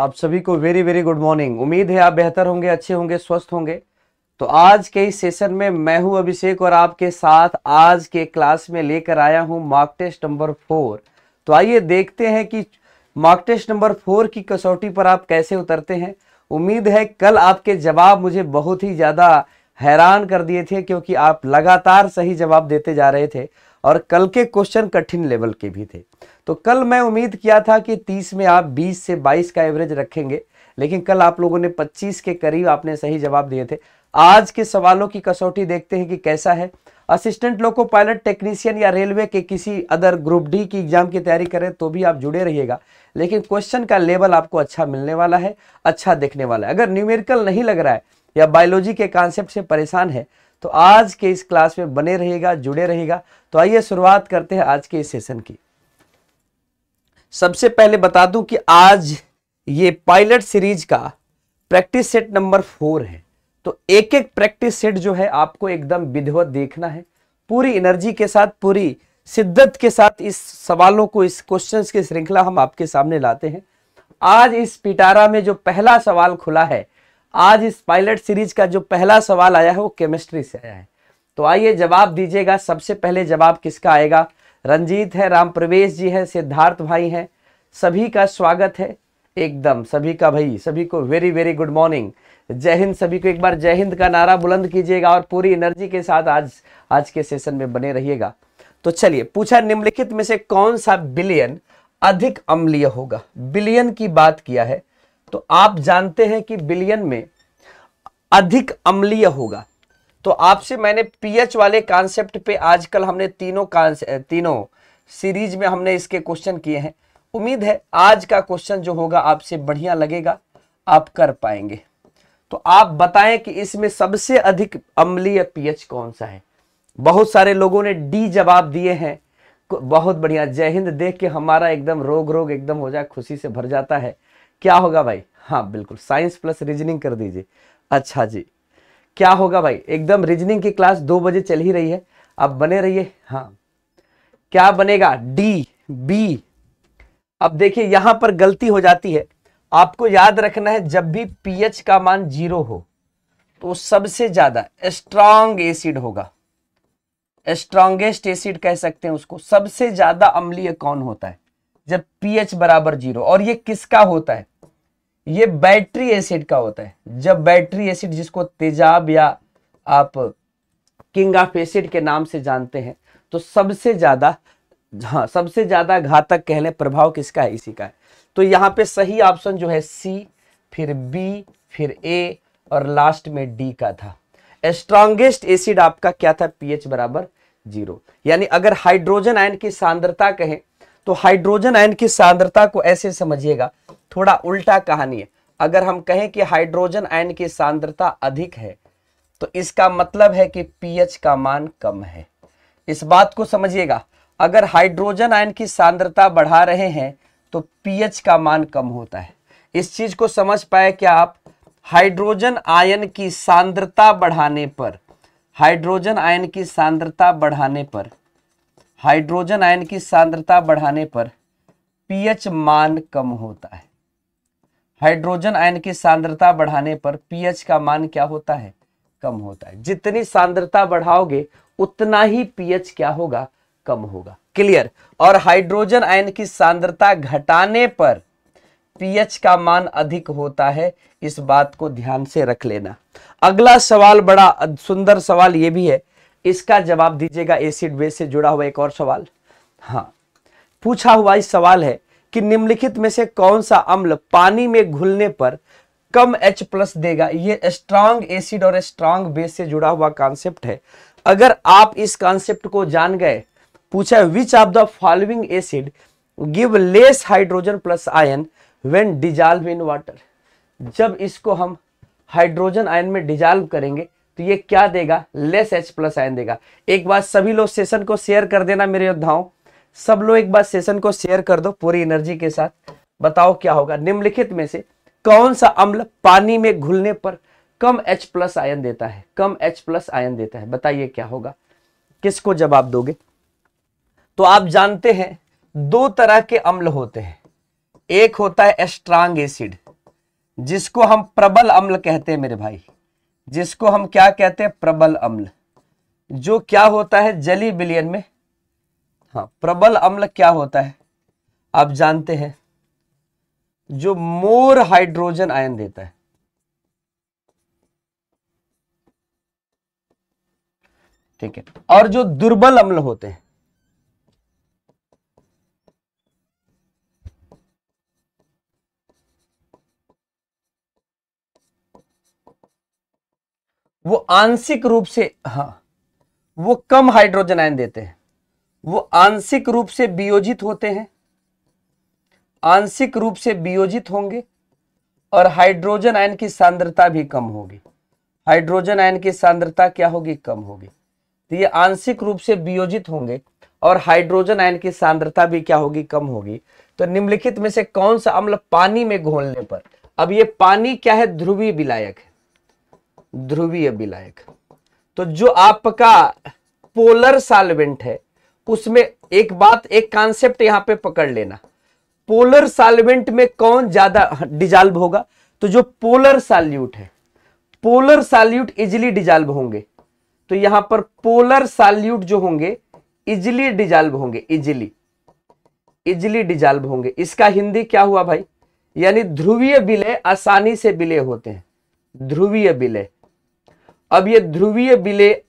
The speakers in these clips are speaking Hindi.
आप सभी को वेरी वेरी गुड मॉर्निंग उम्मीद है आप बेहतर होंगे अच्छे होंगे स्वस्थ होंगे तो आज के इस सेशन में मैं हूं अभिषेक और आपके साथ आज के क्लास में लेकर आया हूं मार्क टेस्ट नंबर फोर तो आइए देखते हैं कि मार्क टेस्ट नंबर फोर की कसौटी पर आप कैसे उतरते हैं उम्मीद है कल आपके जवाब मुझे बहुत ही ज़्यादा हैरान कर दिए थे क्योंकि आप लगातार सही जवाब देते जा रहे थे और कल के क्वेश्चन कठिन लेवल के भी थे तो कल मैं उम्मीद किया था कि 30 में आप 20 से 22 का एवरेज रखेंगे लेकिन कल आप लोगों ने 25 के करीब आपने सही जवाब दिए थे आज के सवालों की कसौटी देखते हैं कि कैसा है असिस्टेंट लोको पायलट टेक्नीशियन या रेलवे के किसी अदर ग्रुप डी की एग्जाम की तैयारी करें तो भी आप जुड़े रहिएगा लेकिन क्वेश्चन का लेवल आपको अच्छा मिलने वाला है अच्छा देखने वाला है अगर न्यूमेरिकल नहीं लग रहा है या बायोलॉजी के कॉन्सेप्ट से परेशान है तो आज के इस क्लास में बने रहेगा जुड़े रहेगा तो आइए शुरुआत करते हैं आज के इस सेशन की सबसे पहले बता दूं कि आज ये पायलट सीरीज का प्रैक्टिस सेट नंबर फोर है तो एक एक प्रैक्टिस सेट जो है आपको एकदम विधिवत देखना है पूरी एनर्जी के साथ पूरी शिद्दत के साथ इस सवालों को इस क्वेश्चंस की श्रृंखला हम आपके सामने लाते हैं आज इस पिटारा में जो पहला सवाल खुला है आज इस पायलट सीरीज का जो पहला सवाल आया है वो केमिस्ट्री से आया है तो आइए जवाब दीजिएगा सबसे पहले जवाब किसका आएगा रंजीत है राम प्रवेश जी है सिद्धार्थ भाई हैं सभी का स्वागत है एकदम सभी का भाई सभी को वेरी वेरी गुड मॉर्निंग जय हिंद सभी को एक बार जय हिंद का नारा बुलंद कीजिएगा और पूरी एनर्जी के साथ आज आज के सेशन में बने रहिएगा तो चलिए पूछा निम्नलिखित में से कौन सा बिलियन अधिक अम्लीय होगा बिलियन की बात किया है तो आप जानते हैं कि बिलियन में अधिक अम्लीय होगा तो आपसे मैंने पीएच वाले कॉन्सेप्ट पे आजकल हमने तीनों तीनों सीरीज में हमने इसके क्वेश्चन किए हैं उम्मीद है आज का क्वेश्चन जो होगा आपसे बढ़िया लगेगा आप कर पाएंगे तो आप बताएं कि इसमें सबसे अधिक अम्लीय पीएच कौन सा है बहुत सारे लोगों ने डी जवाब दिए हैं बहुत बढ़िया जय हिंद देख के हमारा एकदम रोग रोग एकदम हो जाए खुशी से भर जाता है क्या होगा भाई हाँ बिल्कुल साइंस प्लस रीजनिंग कर दीजिए अच्छा जी क्या होगा भाई एकदम रीजनिंग की क्लास दो बजे चल ही रही है अब बने रहिए हाँ क्या बनेगा डी बी अब देखिए यहां पर गलती हो जाती है आपको याद रखना है जब भी पीएच का मान जीरो हो तो सबसे ज्यादा स्ट्रांग एसिड होगा स्ट्रांगेस्ट एसिड कह सकते हैं उसको सबसे ज्यादा अम्लीय कौन होता है जब पीएच बराबर जीरो और ये किसका होता है ये बैटरी एसिड का होता है जब बैटरी एसिड जिसको तेजाब या आप किंग ऑफ एसिड के नाम से जानते हैं तो सबसे ज़्यादा हाँ सबसे ज़्यादा घातक कह प्रभाव किसका है इसी का है तो यहाँ पे सही ऑप्शन जो है सी फिर बी फिर ए और लास्ट में डी का था स्ट्रॉन्गेस्ट एसिड आपका क्या था पीएच बराबर जीरो यानी अगर हाइड्रोजन आयन की सांद्रता कहें तो हाइड्रोजन आयन की सांद्रता को ऐसे समझिएगा थोड़ा उल्टा कहानी है अगर हम कहें कि हाइड्रोजन आयन की सांद्रता अधिक है तो इसका मतलब है कि पीएच का मान कम है इस बात को समझिएगा अगर हाइड्रोजन आयन की सांद्रता बढ़ा रहे हैं तो पीएच का मान कम होता है इस चीज को समझ पाए क्या आप हाइड्रोजन आयन की सांद्रता बढ़ाने पर हाइड्रोजन आयन की सांद्रता बढ़ाने पर हाइड्रोजन आयन की सांद्रता बढ़ाने पर पीएच मान कम होता है हाइड्रोजन आयन की सांद्रता बढ़ाने पर पीएच का मान क्या होता है कम होता है जितनी सांद्रता बढ़ाओगे उतना ही पीएच क्या होगा कम होगा क्लियर और हाइड्रोजन आयन की सांद्रता घटाने पर पीएच का मान अधिक होता है इस बात को ध्यान से रख लेना अगला सवाल बड़ा सुंदर सवाल यह भी है इसका जवाब दीजिएगा एसिड बेस से जुड़ा हुआ एक और सवाल हाँ पूछा हुआ इस सवाल है कि निम्नलिखित में से कौन सा अम्ल पानी में घुलने पर कम एच प्लस देगा ये स्ट्रांग एसिड और स्ट्रांग बेस से जुड़ा हुआ कॉन्सेप्ट है अगर आप इस कॉन्सेप्ट को जान गए पूछा which of the following acid give less hydrogen plus ion when dissolve in water जब इसको हम हाइड्रोजन आयन में डिजॉल्व करेंगे तो ये क्या देगा लेस एच प्लस आयन देगा एक बार सभी लोग सेशन को शेयर कर देना मेरे योद्धाओं सब लोग एक बार सेशन को शेयर कर दो पूरी एनर्जी के साथ बताओ क्या होगा निम्नलिखित में से कौन सा अम्ल पानी में घुलने पर कम H प्लस आयन देता है कम H प्लस आयन देता है बताइए क्या होगा किसको जवाब दोगे तो आप जानते हैं दो तरह के अम्ल होते हैं एक होता है स्ट्रांग एसिड जिसको हम प्रबल अम्ल कहते हैं मेरे भाई जिसको हम क्या कहते हैं प्रबल अम्ल जो क्या होता है जली बिलियन में हाँ प्रबल अम्ल क्या होता है आप जानते हैं जो मोर हाइड्रोजन आयन देता है ठीक है और जो दुर्बल अम्ल होते हैं वो आंशिक रूप से हाँ वो कम हाइड्रोजन आयन देते हैं वो आंशिक रूप से वियोजित होते हैं आंशिक रूप से वियोजित होंगे और हाइड्रोजन आयन की सांद्रता भी कम होगी हाइड्रोजन आयन की सांद्रता क्या होगी कम होगी तो ये आंशिक रूप से वियोजित होंगे और हाइड्रोजन आयन की सांद्रता भी क्या होगी कम होगी तो निम्नलिखित में से कौन सा अम्ल पानी में घोलने पर अब ये पानी क्या है ध्रुवीय विलायक है ध्रुवीय विलायक तो जो आपका पोलर सालवेंट है उसमें एक बात एक कॉन्सेप्ट यहां पे पकड़ लेना पोलर साल्वेंट में कौन ज्यादा डिजॉल्व होगा तो जो पोलर साल्यूट है पोलर साल्यूट इजिली डिजॉल्व होंगे तो यहां पर पोलर साल्यूट जो होंगे इजिली डिजॉल्व होंगे इजिली इजिली डिजॉल्व होंगे इसका हिंदी क्या हुआ भाई यानी ध्रुवीय विलय आसानी से विलय होते हैं ध्रुवीय विलय अब ये ध्रुवीय विलय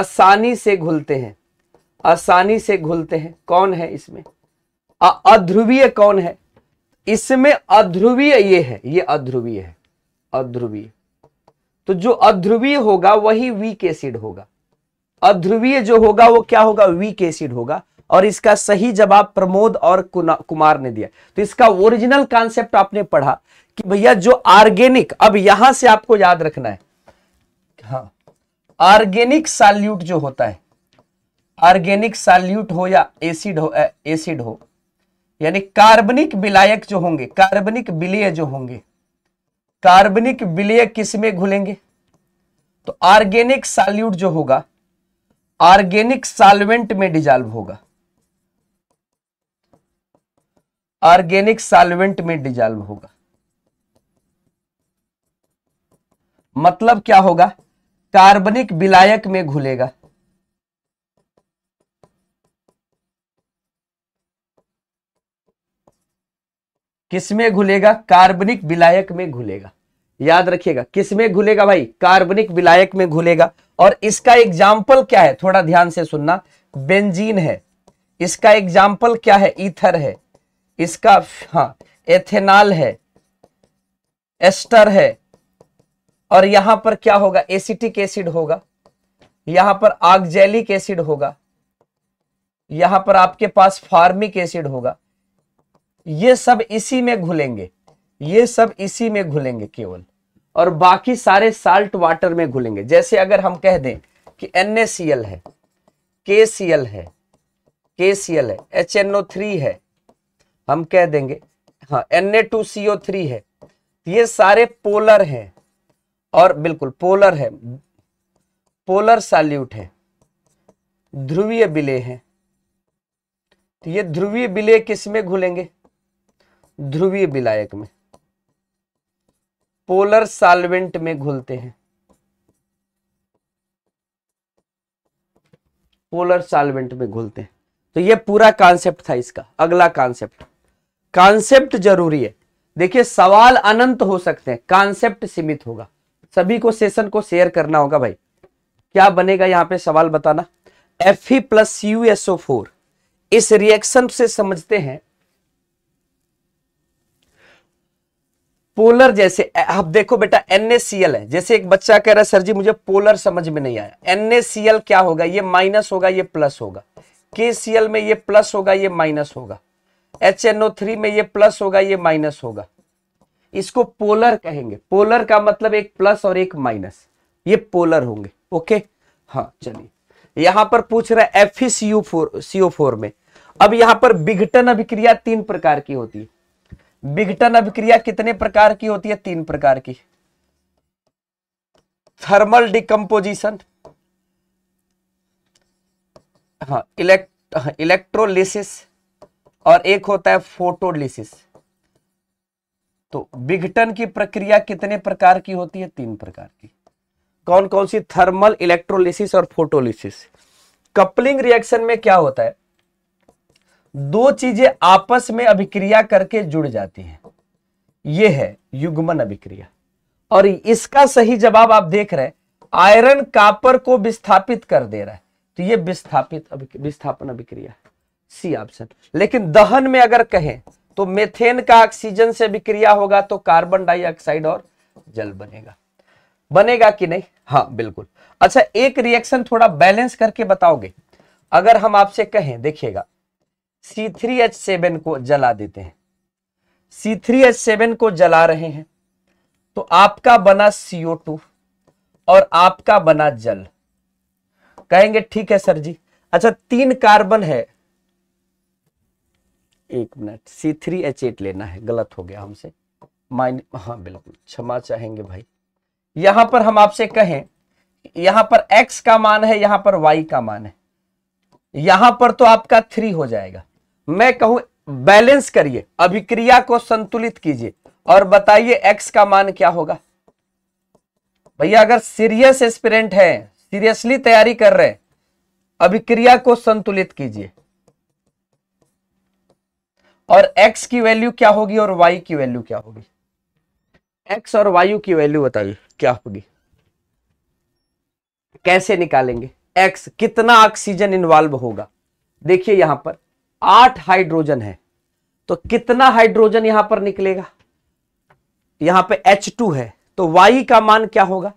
आसानी से घुलते हैं आसानी से घुलते हैं कौन है इसमें अध्रुवीय कौन है इसमें अध्रुवीय ये है ये अध्रुवीय है अध्रुवीय तो जो अध्रुवीय होगा वही वीक एसिड होगा अध्रुवीय जो होगा वो क्या होगा वीक एसिड होगा और इसका सही जवाब प्रमोद और कुमार ने दिया तो इसका ओरिजिनल कॉन्सेप्ट आपने पढ़ा कि भैया जो ऑर्गेनिक अब यहां से आपको याद रखना है हाँ ऑर्गेनिक साल्यूट जो होता है ऑर्गेनिक साल्यूट हो या एसिड हो एसिड हो यानी कार्बनिक विलायक जो होंगे कार्बनिक विलय जो होंगे कार्बनिक विलय किस में घुलेंगे तो ऑर्गेनिक साल्यूट जो होगा ऑर्गेनिक सॉल्वेंट में डिजॉल्व होगा ऑर्गेनिक सॉल्वेंट में डिजॉल्व होगा मतलब क्या होगा कार्बनिक विलायक में घुलेगा किस में घुलेगा कार्बनिक विलायक में घुलेगा याद रखिएगा किस में घुलेगा भाई कार्बनिक विलायक में घुलेगा और इसका एग्जाम्पल क्या है थोड़ा ध्यान से सुनना बेंजीन है इसका एग्जाम्पल क्या है ईथर है इसका हाँ एथेनॉल है एस्टर है और यहां पर क्या होगा एसिटिक एसिड होगा यहां पर आगजेलिक एसिड होगा यहां पर आपके पास फार्मिक एसिड होगा ये सब इसी में घुलेंगे ये सब इसी में घुलेंगे केवल और बाकी सारे साल्ट वाटर में घुलेंगे जैसे अगर हम कह दें कि NaCl है KCl है KCl है HNO3 है हम कह देंगे हाँ Na2CO3 है ये सारे पोलर हैं और बिल्कुल पोलर है पोलर साल्यूट है ध्रुवीय बिले हैं तो ये ध्रुवीय बिले किस में घुलेंगे ध्रुवीय विलायक में पोलर साल्वेंट में घुलते हैं पोलर साल्वेंट में घुलते हैं तो ये पूरा कॉन्सेप्ट था इसका अगला कॉन्सेप्ट कॉन्सेप्ट जरूरी है देखिए सवाल अनंत हो सकते हैं कॉन्सेप्ट सीमित होगा सभी को सेशन को शेयर करना होगा भाई क्या बनेगा यहां पे सवाल बताना एफ प्लस यूएसओ फोर इस रिएक्शन से समझते हैं पोलर जैसे आप देखो बेटा NaCl है जैसे एक बच्चा कह रहा है सर जी मुझे पोलर समझ में नहीं आया NaCl क्या होगा ये माइनस होगा ये प्लस होगा KCl में ये प्लस होगा ये माइनस होगा HNO3 में ये प्लस होगा ये माइनस होगा इसको पोलर कहेंगे पोलर का मतलब एक प्लस और एक माइनस ये पोलर होंगे ओके हाँ चलिए यहां पर पूछ रहा है एफ सीओ फोर में अब यहां पर विघटन अभिक्रिया तीन प्रकार की होती है विघटन अभिक्रिया कितने प्रकार की होती है तीन प्रकार की थर्मल डिकम्पोजिशन हाँ इलेक्ट हाँ, इलेक्ट्रोलिसिस और एक होता है फोटोलिसिस तो विघटन की प्रक्रिया कितने प्रकार की होती है तीन प्रकार की कौन कौन सी थर्मल इलेक्ट्रोलिसिस और फोटोलिसिस कपलिंग रिएक्शन में क्या होता है दो चीजें आपस में अभिक्रिया करके जुड़ जाती हैं ये है युग्मन अभिक्रिया और इसका सही जवाब आप देख रहे हैं आयरन कापर को विस्थापित कर दे रहा है तो ये विस्थापित विस्थापन अभिक्रिया सी ऑप्शन लेकिन दहन में अगर कहें तो मेथेन का ऑक्सीजन से अभिक्रिया होगा तो कार्बन डाइऑक्साइड और जल बनेगा बनेगा कि नहीं हाँ बिल्कुल अच्छा एक रिएक्शन थोड़ा बैलेंस करके बताओगे अगर हम आपसे कहें देखिएगा C3H7 को जला देते हैं C3H7 को जला रहे हैं तो आपका बना CO2 और आपका बना जल कहेंगे ठीक है सर जी अच्छा तीन कार्बन है एक minute C three H eight लेना है गलत हो गया हमसे माइन हाँ बिल्कुल क्षमा चाहेंगे भाई यहां पर हम आपसे कहें यहां पर x का मान है यहां पर y का मान है यहां पर तो आपका थ्री हो जाएगा मैं कहूं बैलेंस करिए अभिक्रिया को संतुलित कीजिए और बताइए एक्स का मान क्या होगा भैया अगर सीरियस एस्पिरेंट है सीरियसली तैयारी कर रहे अभिक्रिया को संतुलित कीजिए और x की वैल्यू क्या होगी और y की वैल्यू क्या होगी x और वायु की वैल्यू बताइए क्या होगी कैसे निकालेंगे x कितना ऑक्सीजन इन्वॉल्व होगा देखिए यहां पर आठ हाइड्रोजन है तो कितना हाइड्रोजन यहां पर निकलेगा यहां पे H2 है तो Y का मान क्या होगा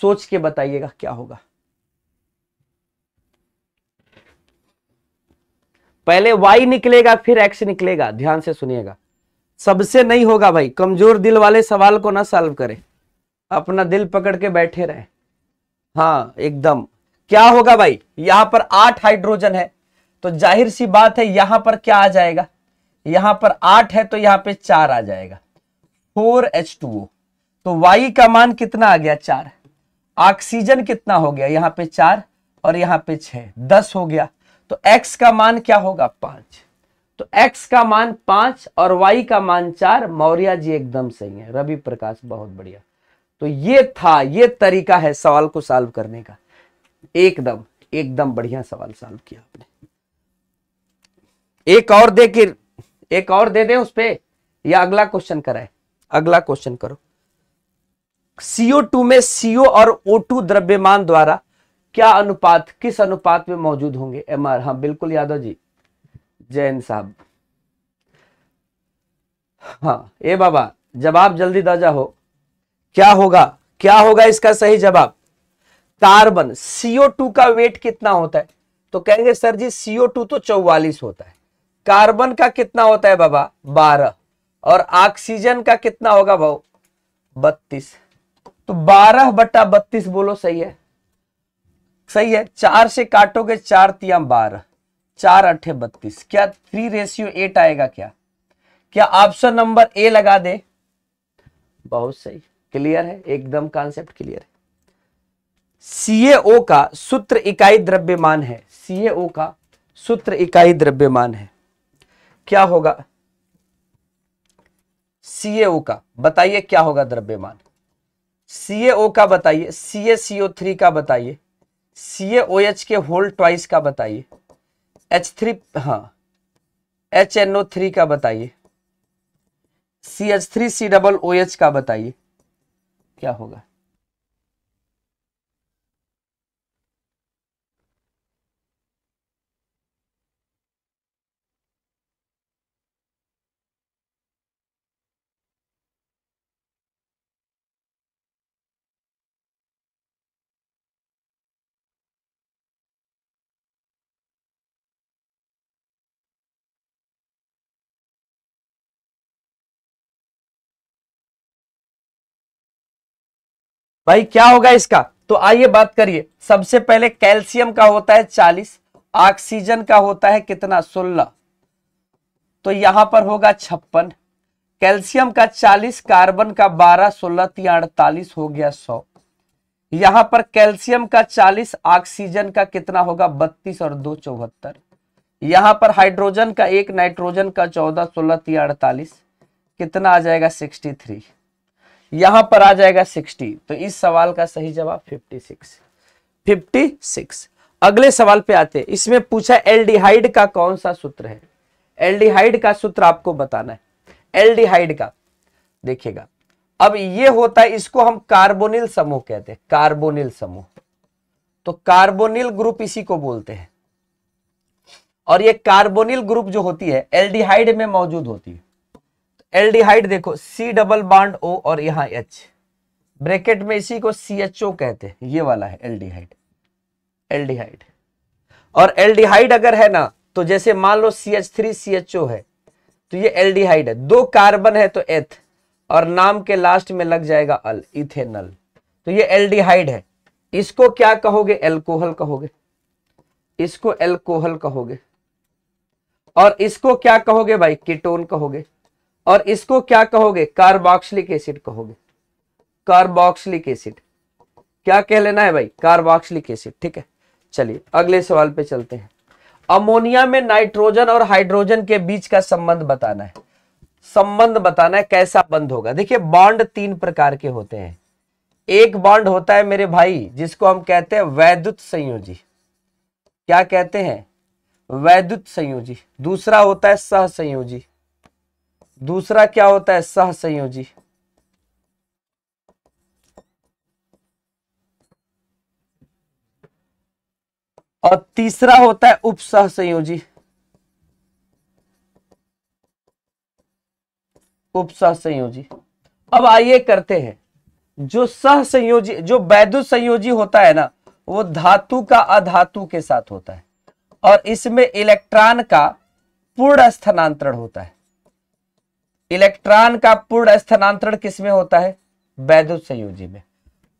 सोच के बताइएगा क्या होगा पहले Y निकलेगा फिर X निकलेगा ध्यान से सुनिएगा सबसे नहीं होगा भाई कमजोर दिल वाले सवाल को ना सॉल्व करें अपना दिल पकड़ के बैठे रहे हाँ एकदम क्या होगा भाई यहां पर आठ हाइड्रोजन है तो जाहिर सी बात है यहां पर क्या आ जाएगा यहां पर आठ है तो यहां पे चार आ जाएगा फोर एच टू ओ तो वाई का मान कितना आ गया चार ऑक्सीजन कितना हो गया यहां पे चार और यहां पे छह दस हो गया तो एक्स का मान क्या होगा पांच तो एक्स का मान पांच और वाई का मान चार मौर्य जी एकदम सही है रवि प्रकाश बहुत बढ़िया तो ये था ये तरीका है सवाल को सॉल्व करने का एकदम एकदम बढ़िया सवाल सॉल्व किया आपने एक और दे कि एक और दे दे उस पर या अगला क्वेश्चन कराए अगला क्वेश्चन करो सीओ टू में सीओ और ओ टू द्रव्यमान द्वारा क्या अनुपात किस अनुपात में मौजूद होंगे एम आर हाँ बिल्कुल यादव जी जैन साहब हाँ ए बाबा जवाब जल्दी दाजा हो क्या होगा क्या होगा इसका सही जवाब कार्बन सीओ टू का वेट कितना होता है तो कहेंगे सर जी सीओ टू तो चौवालीस होता है कार्बन का कितना होता है बाबा बारह और ऑक्सीजन का कितना होगा भाव बत्तीस तो बारह बटा बत्तीस बोलो सही है सही है चार से काटोगे चार तिया बारह चार अठे बत्तीस क्या थ्री रेशियो एट आएगा क्या क्या ऑप्शन नंबर ए लगा दे बहुत सही क्लियर है एकदम कॉन्सेप्ट क्लियर है सीएओ का सूत्र इकाई द्रव्यमान है सीएओ का सूत्र इकाई द्रव्यमान है क्या होगा सीएओ का बताइए क्या होगा द्रव्यमान सीएओ का बताइए सीए सीओ थ्री का बताइए सीए ओ एच के होल ट्वाइस का बताइए एच थ्री हाँ एच एन ओ थ्री का बताइए C H three C double O H का बताइए क्या होगा भाई क्या होगा इसका तो आइए बात करिए सबसे पहले कैल्शियम का होता है चालीस ऑक्सीजन का होता है कितना सोलह तो यहां पर होगा छप्पन कैल्शियम का चालीस कार्बन का बारह सोलह तीन अड़तालीस हो गया सौ यहां पर कैल्शियम का चालीस ऑक्सीजन का कितना होगा बत्तीस और दो चौहत्तर यहां पर हाइड्रोजन का एक नाइट्रोजन का चौदह सोलह तीन अड़तालीस कितना आ जाएगा सिक्सटी थ्री यहां पर आ जाएगा 60 तो इस सवाल का सही जवाब 56 56 अगले सवाल पे आते हैं इसमें पूछा एल्डिहाइड का कौन सा सूत्र है एल्डिहाइड का सूत्र आपको बताना है एल्डिहाइड का देखिएगा अब ये होता है इसको हम कार्बोनिल समूह कहते हैं कार्बोनिल समूह तो कार्बोनिल ग्रुप इसी को बोलते हैं और ये कार्बोनिल ग्रुप जो होती है एल्डिहाइड में मौजूद होती है एल्डिहाइड देखो सी डबल बाड ओ और यहां एच ब्रैकेट में इसी को सी एच ओ कहते हैं ये वाला है एल्डिहाइड एल्डिहाइड और एल्डिहाइड अगर है ना तो जैसे मान लो C H three C H O है तो ये एल्डिहाइड है दो कार्बन है तो एथ और नाम के लास्ट में लग जाएगा अल इथेनल तो ये एल्डिहाइड है इसको क्या कहोगे एल्कोहल कहोगे इसको एल्कोहल कहोगे और इसको क्या कहोगे भाई कीटोन कहोगे और इसको क्या कहोगे कार्बोक्सिलिक एसिड कहोगे कार्बोक्सिलिक एसिड क्या कह लेना है भाई कार्बोक्सिलिक एसिड ठीक है चलिए अगले सवाल पे चलते हैं अमोनिया में नाइट्रोजन और हाइड्रोजन के बीच का संबंध बताना है संबंध बताना है कैसा बंध होगा देखिए बॉन्ड तीन प्रकार के होते हैं एक बॉन्ड होता है मेरे भाई जिसको हम कहते हैं वैद्युत संयोजी क्या कहते हैं वैद्युत संयोजी दूसरा होता है सहसंयोजी दूसरा क्या होता है सहसंयोजी और तीसरा होता है उप संयोजी उप संयोजी अब आइए करते हैं जो सहसंयोजी जो वैद्य संयोजी होता है ना वो धातु का अधातु के साथ होता है और इसमें इलेक्ट्रॉन का पूर्ण स्थानांतरण होता है इलेक्ट्रॉन का पूर्ण स्थानांतरण किसमें होता है वैद्युत संयोजी में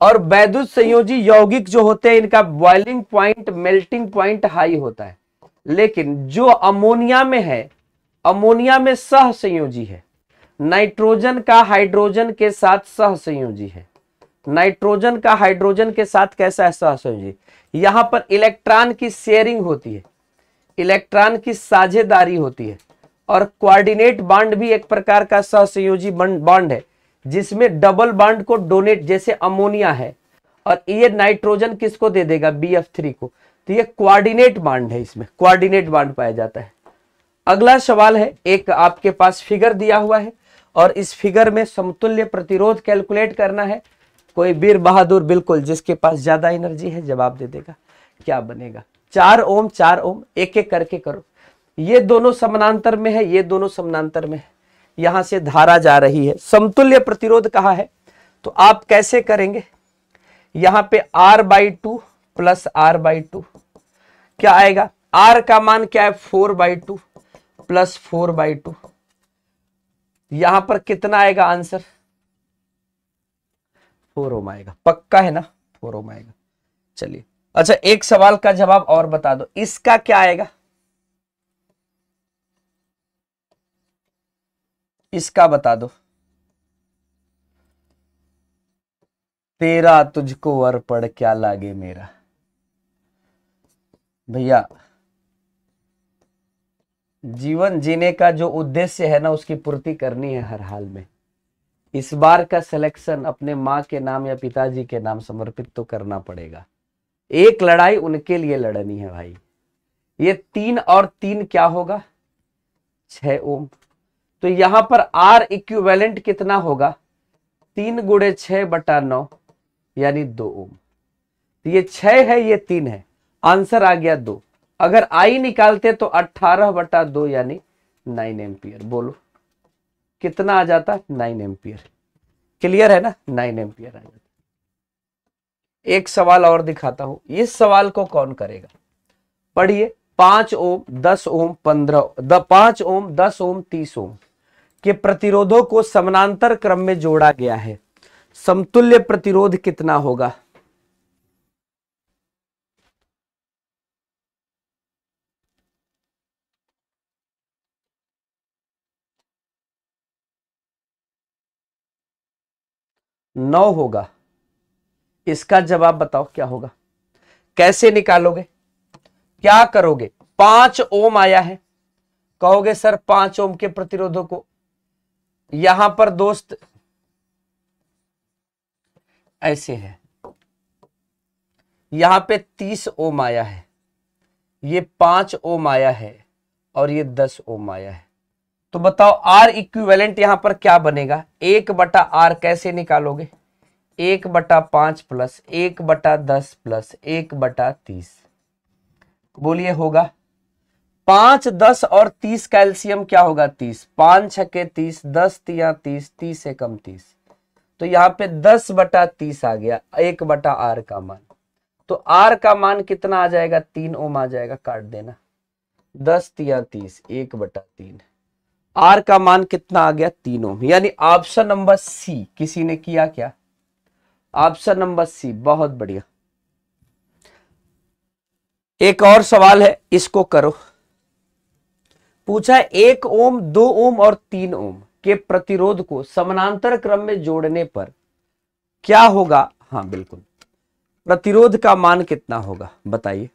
और वैद्युत संयोजी यौगिक जो होते हैं इनका boiling point melting point high होता है लेकिन जो अमोनिया में है अमोनिया में सह संयोजी है नाइट्रोजन का हाइड्रोजन के साथ सह संयोजी है नाइट्रोजन का हाइड्रोजन के साथ कैसा है सह संयोजी यहां पर इलेक्ट्रॉन की शेयरिंग होती है इलेक्ट्रॉन की साझेदारी होती है और क्वारिनेट बांड भी एक प्रकार का सहसंयोजी बांड है जिसमें डबल बांड को डोनेट जैसे अमोनिया है और ये नाइट्रोजन किसको दे देगा बी एफ थ्री को तो ये क्वारिनेट बांड है इसमें क्वारिनेट बांड पाया जाता है अगला सवाल है एक आपके पास फिगर दिया हुआ है और इस फिगर में समतुल्य प्रतिरोध कैलकुलेट करना है कोई वीर बहादुर बिल्कुल जिसके पास ज्यादा एनर्जी है जवाब दे देगा क्या बनेगा चार ओम चार ओम एक एक करके करो ये दोनों समानांतर में है ये दोनों समानांतर में है यहां से धारा जा रही है समतुल्य प्रतिरोध कहा है तो आप कैसे करेंगे यहां पे R by two plus R by two क्या आएगा R का मान क्या है four by two plus four by two यहां पर कितना आएगा आंसर फोर ओम आएगा पक्का है ना फोर ओम आएगा चलिए अच्छा एक सवाल का जवाब और बता दो इसका क्या आएगा इसका बता दो तेरा तुझको वर क्या लागे मेरा भैया जीवन जीने का जो उद्देश्य है ना उसकी पूर्ति करनी है हर हाल में इस बार का सिलेक्शन अपने माँ के नाम या पिताजी के नाम समर्पित तो करना पड़ेगा एक लड़ाई उनके लिए लड़नी है भाई ये तीन और तीन क्या होगा छह ओम तो यहां पर आर इक्विवेलेंट कितना होगा तीन गुड़े छह बटा नौ यानी दो ओम तो ये छह है ये तीन है आंसर आ गया दो अगर आई निकालते तो अट्ठारह बटा दो यानी नाइन एम्पियर बोलो कितना आ जाता नाइन एम्पियर क्लियर है ना नाइन एम्पियर आ जाता एक सवाल और दिखाता हूं इस सवाल को कौन करेगा पढ़िए पांच ओम दस ओम पंद्रह पांच ओम दस ओम तीस ओम के प्रतिरोधों को समानांतर क्रम में जोड़ा गया है समतुल्य प्रतिरोध कितना होगा नौ होगा इसका जवाब बताओ क्या होगा कैसे निकालोगे क्या करोगे पांच ओम आया है कहोगे सर पांच ओम के प्रतिरोधों को यहां पर दोस्त ऐसे है यहां पे तीस ओम आया है ये पांच ओम आया है और ये दस ओम आया है तो बताओ आर इक्विवेलेंट यहां पर क्या बनेगा एक बटा आर कैसे निकालोगे एक बटा पांच प्लस एक बटा दस प्लस एक बटा तीस बोलिए होगा पांच दस और तीस कैल्सियम क्या होगा तीस पांच छके तीस दस तिया तीस तीस कम तीस तो यहां पे दस बटा तीस आ गया एक बटा आर का मान तो आर का मान कितना आ जाएगा तीन ओम आ जाएगा काट देना दस तिया तीस एक बटा तीन आर का मान कितना आ गया तीन ओम यानी ऑप्शन नंबर सी किसी ने किया क्या ऑप्शन नंबर सी बहुत बढ़िया एक और सवाल है इसको करो पूछा एक ओम दो ओम और तीन ओम के प्रतिरोध को समानांतर क्रम में जोड़ने पर क्या होगा हाँ बिल्कुल प्रतिरोध का मान कितना होगा बताइए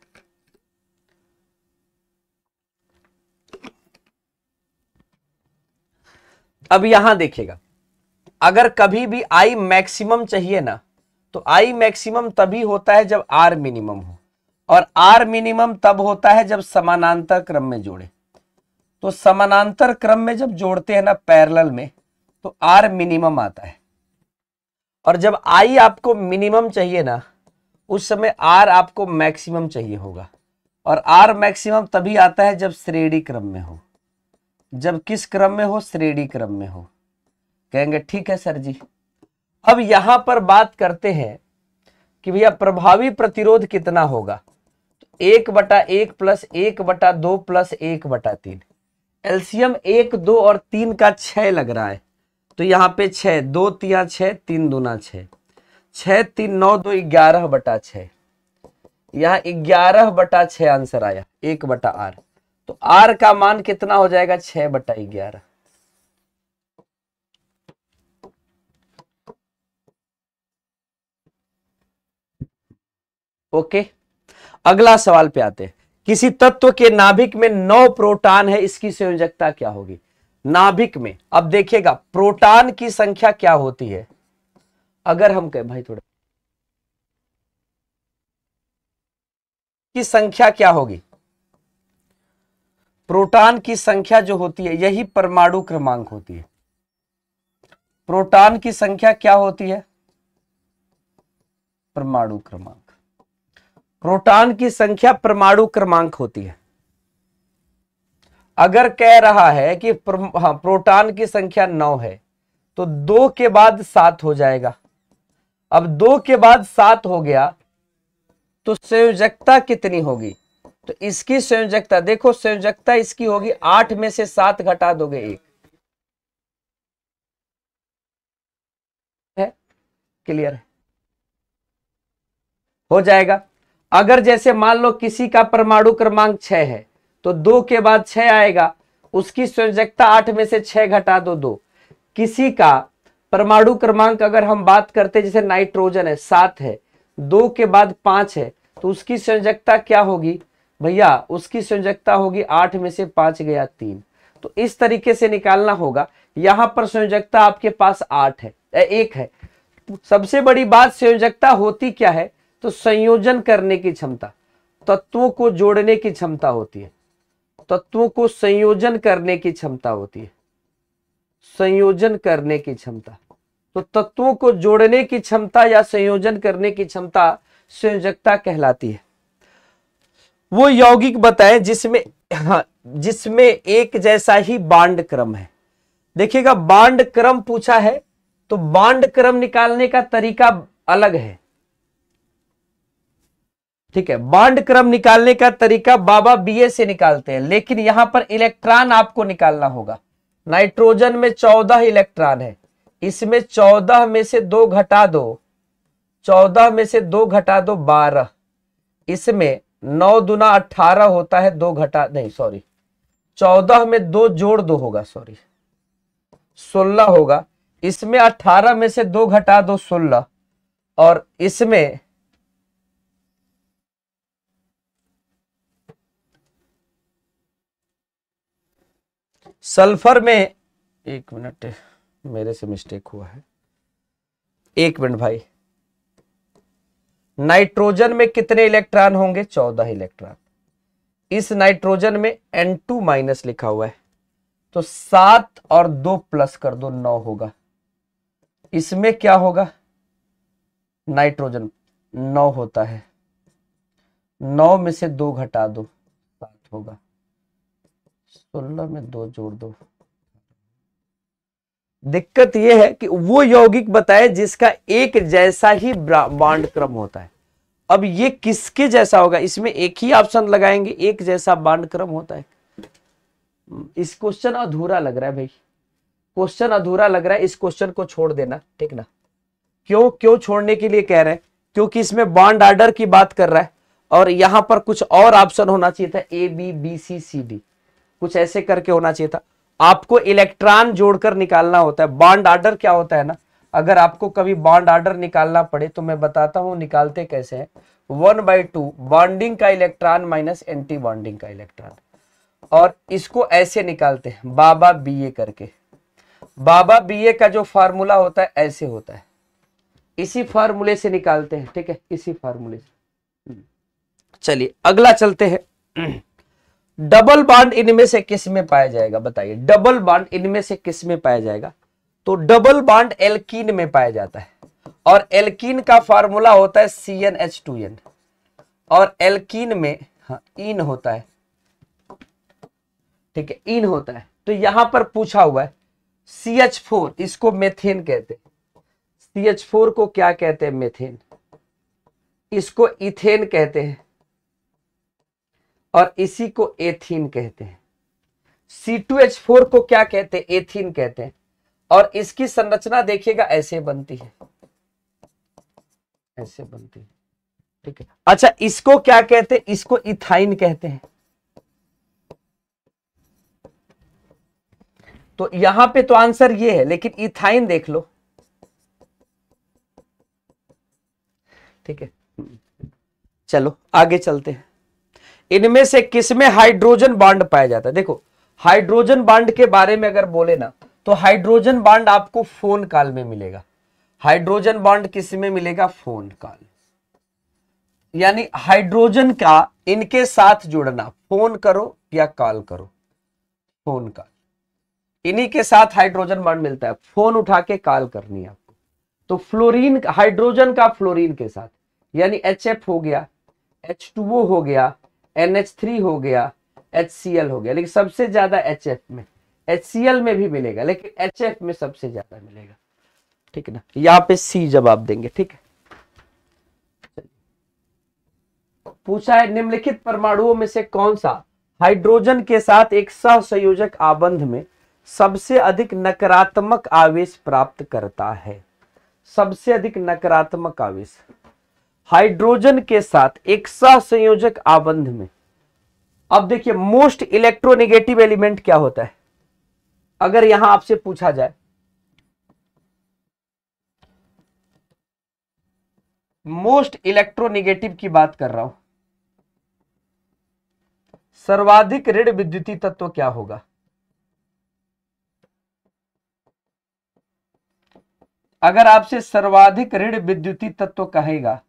अब यहां देखिएगा अगर कभी भी आई मैक्सिमम चाहिए ना तो आई मैक्सिमम तभी होता है जब आर मिनिमम हो और आर मिनिमम तब होता है जब समानांतर क्रम में जोड़े तो समानांतर क्रम में जब जोड़ते हैं ना पैरेलल में तो आर मिनिमम आता है और जब आई आपको मिनिमम चाहिए ना उस समय आर आपको मैक्सिमम चाहिए होगा और आर मैक्सिमम तभी आता है जब श्रेणी क्रम में हो जब किस क्रम में हो श्रेणी क्रम में हो कहेंगे ठीक है सर जी अब यहां पर बात करते हैं कि भैया प्रभावी प्रतिरोध कितना होगा तो एक बटा एक प्लस एक बटा दो प्लस एक बटा तीन एल्सियम एक दो और तीन का छ लग रहा है तो यहाँ पे छ दो तिया छह तीन दूना छ तीन नौ दो ग्यारह बटा छ यहाँ ग्यारह बटा छ आंसर आया एक बटा आर तो आर का मान कितना हो जाएगा छह बटा ग्यारह ओके अगला सवाल पे आते हैं किसी तत्व के नाभिक में नौ प्रोटॉन है इसकी संयोजकता क्या होगी नाभिक में अब देखिएगा प्रोटॉन की संख्या क्या होती है अगर हम कहें भाई थोड़ा की संख्या क्या होगी प्रोटॉन की संख्या जो होती है यही परमाणु क्रमांक होती है प्रोटॉन की संख्या क्या होती है परमाणु क्रमांक प्रोटॉन की संख्या परमाणु क्रमांक होती है अगर कह रहा है कि हाँ, प्रोटॉन की संख्या नौ है तो दो के बाद सात हो जाएगा अब दो के बाद सात हो गया तो संयोजकता कितनी होगी तो इसकी संयोजकता देखो संयोजकता इसकी होगी आठ में से सात घटा दोगे एक है क्लियर है हो जाएगा अगर जैसे मान लो किसी का परमाणु क्रमांक छ है तो दो के बाद छः आएगा उसकी संयोजकता आठ में से छह घटा दो दो किसी का परमाणु क्रमांक अगर हम बात करते जैसे नाइट्रोजन है सात है दो के बाद पांच है तो उसकी संयोजकता क्या होगी भैया उसकी संयोजकता होगी आठ में से पांच गया तीन तो इस तरीके से निकालना होगा यहां पर संयोजकता आपके पास आठ है एक है सबसे बड़ी बात संयोजकता होती क्या है तो संयोजन करने की क्षमता तत्वों को जोड़ने की क्षमता होती है तत्वों को संयोजन करने की क्षमता होती है संयोजन करने की क्षमता तो तत्वों को जोड़ने की क्षमता या संयोजन करने की क्षमता संयोजकता कहलाती है वो यौगिक बताएं जिसमें हाँ जिसमें एक जैसा ही बांड क्रम है देखिएगा बांड क्रम पूछा है तो बांड क्रम निकालने का तरीका अलग है ठीक है बांड क्रम निकालने का तरीका बाबा बीए से निकालते हैं लेकिन यहां पर इलेक्ट्रॉन आपको निकालना होगा नाइट्रोजन में चौदह इलेक्ट्रॉन है इसमें चौदह में से दो घटा दो चौदह में से दो घटा दो बारह इसमें नौ दुना अठारह होता है दो घटा नहीं सॉरी चौदह में दो जोड़ दो होगा सॉरी सोलह होगा इसमें अठारह में से दो घटा दो सोलह और इसमें सल्फर में एक मिनट मेरे से मिस्टेक हुआ है एक मिनट भाई नाइट्रोजन में कितने इलेक्ट्रॉन होंगे चौदह इलेक्ट्रॉन इस नाइट्रोजन में एन टू माइनस लिखा हुआ है तो सात और दो प्लस कर दो नौ होगा इसमें क्या होगा नाइट्रोजन नौ होता है नौ में से दो घटा दो सात होगा सोलह में दो जोड़ दो दिक्कत यह है कि वो यौगिक बताए जिसका एक जैसा ही बांड क्रम होता है अब ये किसके जैसा होगा इसमें एक ही ऑप्शन लगाएंगे एक जैसा बांड क्रम होता है इस क्वेश्चन अधूरा लग रहा है भाई क्वेश्चन अधूरा लग रहा है इस क्वेश्चन को छोड़ देना ठीक ना क्यों क्यों छोड़ने के लिए कह रहे हैं क्योंकि इसमें बॉन्ड आर्डर की बात कर रहा है और यहां पर कुछ और ऑप्शन होना चाहिए था A B B C C D कुछ ऐसे करके होना चाहिए था आपको इलेक्ट्रॉन जोड़कर निकालना होता है बॉन्ड आर्डर क्या होता है ना अगर आपको कभी बॉन्ड आर्डर निकालना पड़े तो मैं बताता हूं निकालते कैसे है वन बाई टू बॉन्डिंग का इलेक्ट्रॉन माइनस एंटी बॉन्डिंग का इलेक्ट्रॉन और इसको ऐसे निकालते हैं बाबा बी ए करके बाबा बी ए का जो फार्मूला होता है ऐसे होता है इसी फार्मूले से निकालते हैं ठीक है इसी फार्मूले से चलिए अगला चलते हैं डबल बाड इनमें से किस में पाया जाएगा बताइए डबल बाड इनमें से किस में पाया जाएगा तो डबल बाड एल्कीन में पाया जाता है और एल्कीन का फॉर्मूला होता है C N H two N और एल्कीन में हाँ इन होता है ठीक है इन होता है तो यहां पर पूछा हुआ है सी एच फोर इसको मेथेन कहते हैं सी एच फोर को क्या कहते हैं मेथेन इसको इथेन कहते हैं और इसी को एथीन कहते हैं सी टू एच फोर को क्या कहते हैं एथीन कहते हैं और इसकी संरचना देखिएगा ऐसे बनती है ऐसे बनती है ठीक है अच्छा इसको क्या कहते हैं इसको इथाइन कहते हैं तो यहां पे तो आंसर ये है लेकिन इथाइन देख लो ठीक है चलो आगे चलते हैं इनमें से किसमें हाइड्रोजन बांड पाया जाता है देखो हाइड्रोजन बांड के बारे में अगर बोले ना तो हाइड्रोजन बांड आपको फोन कॉल में मिलेगा हाइड्रोजन बांड किस में मिलेगा फोन काल यानी हाइड्रोजन का इनके साथ जुड़ना फोन करो या कॉल करो फोन कॉल इन्हीं के साथ हाइड्रोजन बांड मिलता है फोन उठा के कॉल करनी है आपको तो फ्लोरीन हाइड्रोजन का फ्लोरीन के साथ यानी एच हो गया एच हो गया NH3 हो गया HCl हो गया लेकिन सबसे ज्यादा HF में HCl में भी मिलेगा लेकिन HF में सबसे ज्यादा मिलेगा ठीक है ना यहाँ पे C जवाब देंगे ठीक है पूछा है निम्नलिखित परमाणुओं में से कौन सा हाइड्रोजन के साथ एक सह संयोजक आबंध में सबसे अधिक नकारात्मक आवेश प्राप्त करता है सबसे अधिक नकारात्मक आवेश हाइड्रोजन के साथ एक सहसंयोजक आबंध में अब देखिए मोस्ट इलेक्ट्रोनेगेटिव एलिमेंट क्या होता है अगर यहां आपसे पूछा जाए मोस्ट इलेक्ट्रोनेगेटिव की बात कर रहा हूं सर्वाधिक ऋण विद्युती तत्व क्या होगा अगर आपसे सर्वाधिक ऋण विद्युती तत्व कहेगा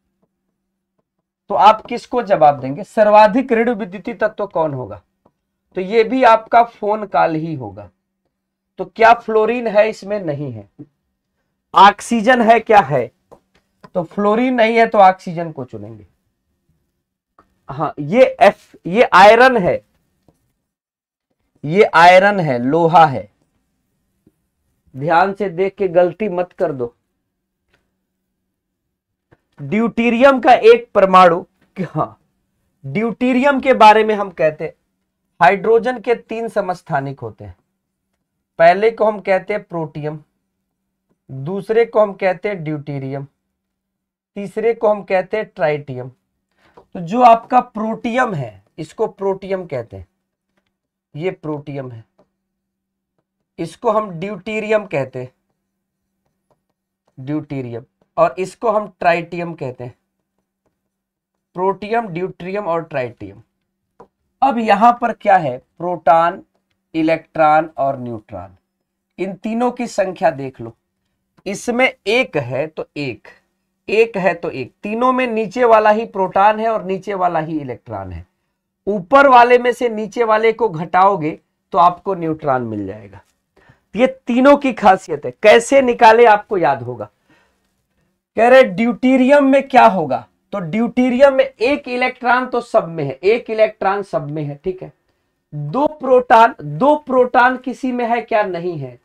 तो आप किसको जवाब देंगे सर्वाधिक ऋण विद्युतीय तत्व कौन होगा तो ये भी आपका फोन काल ही होगा तो क्या फ्लोरीन है इसमें नहीं है ऑक्सीजन है क्या है तो फ्लोरीन नहीं है तो ऑक्सीजन को चुनेंगे हाँ ये एफ ये आयरन है ये आयरन है लोहा है ध्यान से देख के गलती मत कर दो ड्यूटीरियम का एक परमाणु हाँ ड्यूटीरियम के बारे में हम कहते हैं हाइड्रोजन के तीन समस्थानिक होते हैं पहले को हम कहते हैं प्रोटियम दूसरे को हम कहते हैं ड्यूटीरियम तीसरे को हम कहते हैं ट्राइटियम तो जो आपका प्रोटियम है इसको प्रोटियम कहते हैं ये प्रोटियम है इसको हम ड्यूटीरियम कहते हैं ड्यूटीरियम और इसको हम ट्राइटियम कहते हैं प्रोटियम ड्यूट्रियम और ट्राइटियम अब यहां पर क्या है प्रोटॉन इलेक्ट्रॉन और न्यूट्रॉन इन तीनों की संख्या देख लो इसमें एक है तो एक एक है तो एक तीनों में नीचे वाला ही प्रोटॉन है और नीचे वाला ही इलेक्ट्रॉन है ऊपर वाले में से नीचे वाले को घटाओगे तो आपको न्यूट्रॉन मिल जाएगा ये तीनों की खासियत है कैसे निकाले आपको याद होगा कह रहे ड्यूटीरियम में क्या होगा तो ड्यूटीरियम में एक इलेक्ट्रॉन तो सब में है एक इलेक्ट्रॉन सब में है ठीक है दो प्रोटॉन दो प्रोटॉन किसी में है क्या नहीं है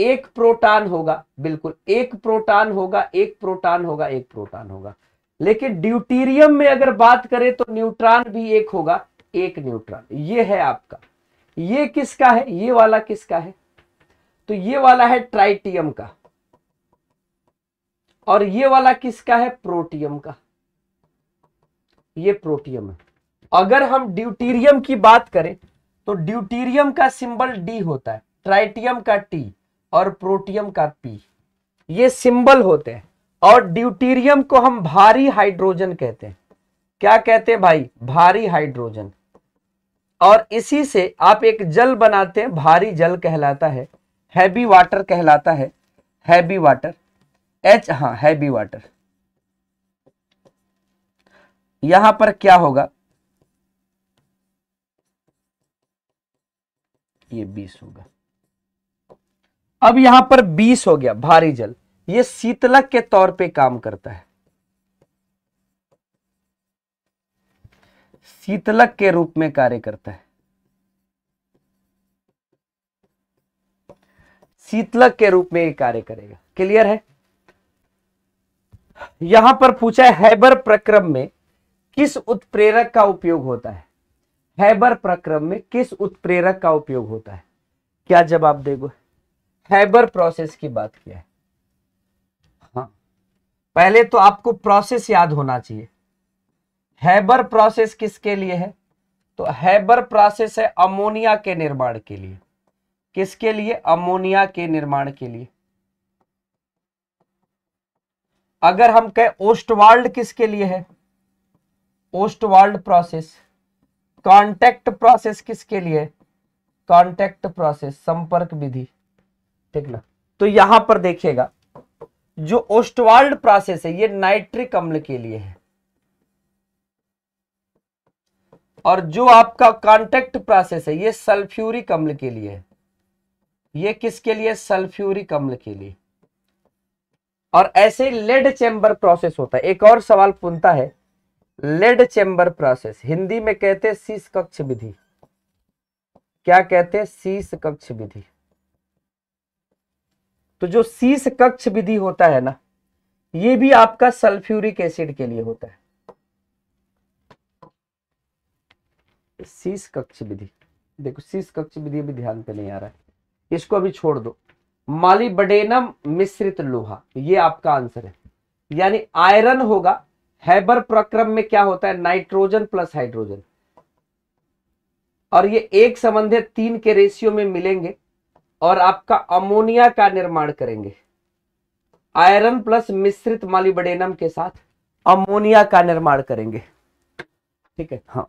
एक प्रोटॉन होगा बिल्कुल एक प्रोटॉन होगा एक प्रोटॉन होगा एक प्रोटॉन होगा लेकिन ड्यूटीरियम में अगर बात करें तो न्यूट्रॉन भी एक होगा एक न्यूट्रॉन ये है आपका ये किसका है ये वाला किसका है तो ये वाला है ट्राइटियम का और ये वाला किसका है प्रोटियम का ये प्रोटियम है अगर हम ड्यूटीरियम की बात करें तो ड्यूटीरियम का सिंबल डी होता है ट्राइटियम का टी और प्रोटियम का पी ये सिंबल होते हैं और ड्यूटीरियम को हम भारी हाइड्रोजन कहते हैं क्या कहते हैं भाई भारी हाइड्रोजन और इसी से आप एक जल बनाते हैं भारी जल कहलाता है हैवी वाटर कहलाता है हैवी वाटर एच हाँ हैवी वाटर यहां पर क्या होगा ये 20 होगा अब यहां पर 20 हो गया भारी जल ये शीतलक के तौर पे काम करता है शीतलक के रूप में कार्य करता है शीतलक के रूप में ये कार्य करेगा क्लियर है यहां पर पूछा है हैबर प्रक्रम में किस उत्प्रेरक का उपयोग होता है हैबर प्रक्रम में किस उत्प्रेरक का उपयोग होता है क्या जवाब देगो हैबर प्रोसेस की बात किया है हाँ पहले तो आपको प्रोसेस याद होना चाहिए हैबर प्रोसेस किसके लिए है तो हैबर प्रोसेस है अमोनिया के निर्माण के लिए किसके लिए अमोनिया के निर्माण के लिए अगर हम कहें ओस्टवाल्ड किसके लिए है ओस्टवाल्ड प्रोसेस कॉन्टैक्ट प्रोसेस किसके लिए कॉन्टैक्ट प्रोसेस संपर्क विधि ठीक ना तो यहां पर देखिएगा जो ओस्टवाल्ड प्रोसेस है ये नाइट्रिक अम्ल के लिए है और जो आपका कॉन्टैक्ट प्रोसेस है ये सल्फ्यूरिक अम्ल के लिए है ये किसके लिए सल्फ्यूरिक अम्ल के लिए और ऐसे लेड चेंबर प्रोसेस होता है एक और सवाल पूछता है लेड चेंबर प्रोसेस हिंदी में कहते हैं शीश कक्ष विधि क्या कहते हैं शीश कक्ष विधि तो जो शीश कक्ष विधि होता है ना ये भी आपका सल्फ्यूरिक एसिड के लिए होता है शीश कक्ष विधि देखो शीश कक्ष विधि भी ध्यान पे नहीं आ रहा है इसको अभी छोड़ दो मालीबडेनम मिश्रित लोहा ये आपका आंसर है यानी आयरन होगा हैबर प्रक्रम में क्या होता है नाइट्रोजन प्लस हाइड्रोजन और ये एक संबंधित तीन के रेशियो में मिलेंगे और आपका अमोनिया का निर्माण करेंगे आयरन प्लस मिश्रित मालीबडेनम के साथ अमोनिया का निर्माण करेंगे ठीक है हाँ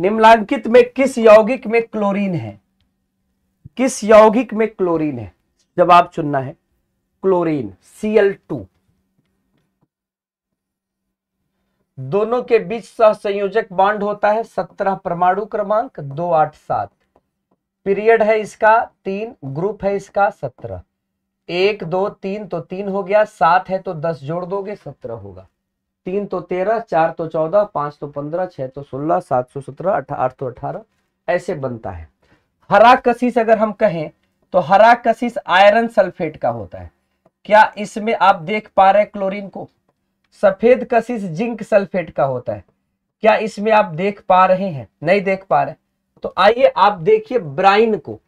निम्नलिखित में किस यौगिक में क्लोरीन है किस यौगिक में क्लोरीन है जवाब चुनना है क्लोरीन Cl2 दोनों के बीच संयोजक बॉन्ड होता है सत्रह परमाणु क्रमांक दो आठ सात पीरियड है इसका तीन ग्रुप है इसका सत्रह एक दो तीन तो तीन हो गया सात है तो दस जोड़ दोगे सत्रह होगा तीन तो तेरह चार तो चौदह पांच तो पंद्रह छह तो सोलह सात सौ सत्रह आठ तो अठारह ऐसे बनता है हरा कशिश अगर हम कहें तो हरा कशिश आयरन सल्फेट का होता है क्या इसमें आप देख पा रहे क्लोरीन को सफेद कशिश जिंक सल्फेट का होता है क्या इसमें आप देख पा रहे हैं नहीं देख पा रहे तो आइए आप देखिए ब्राइन को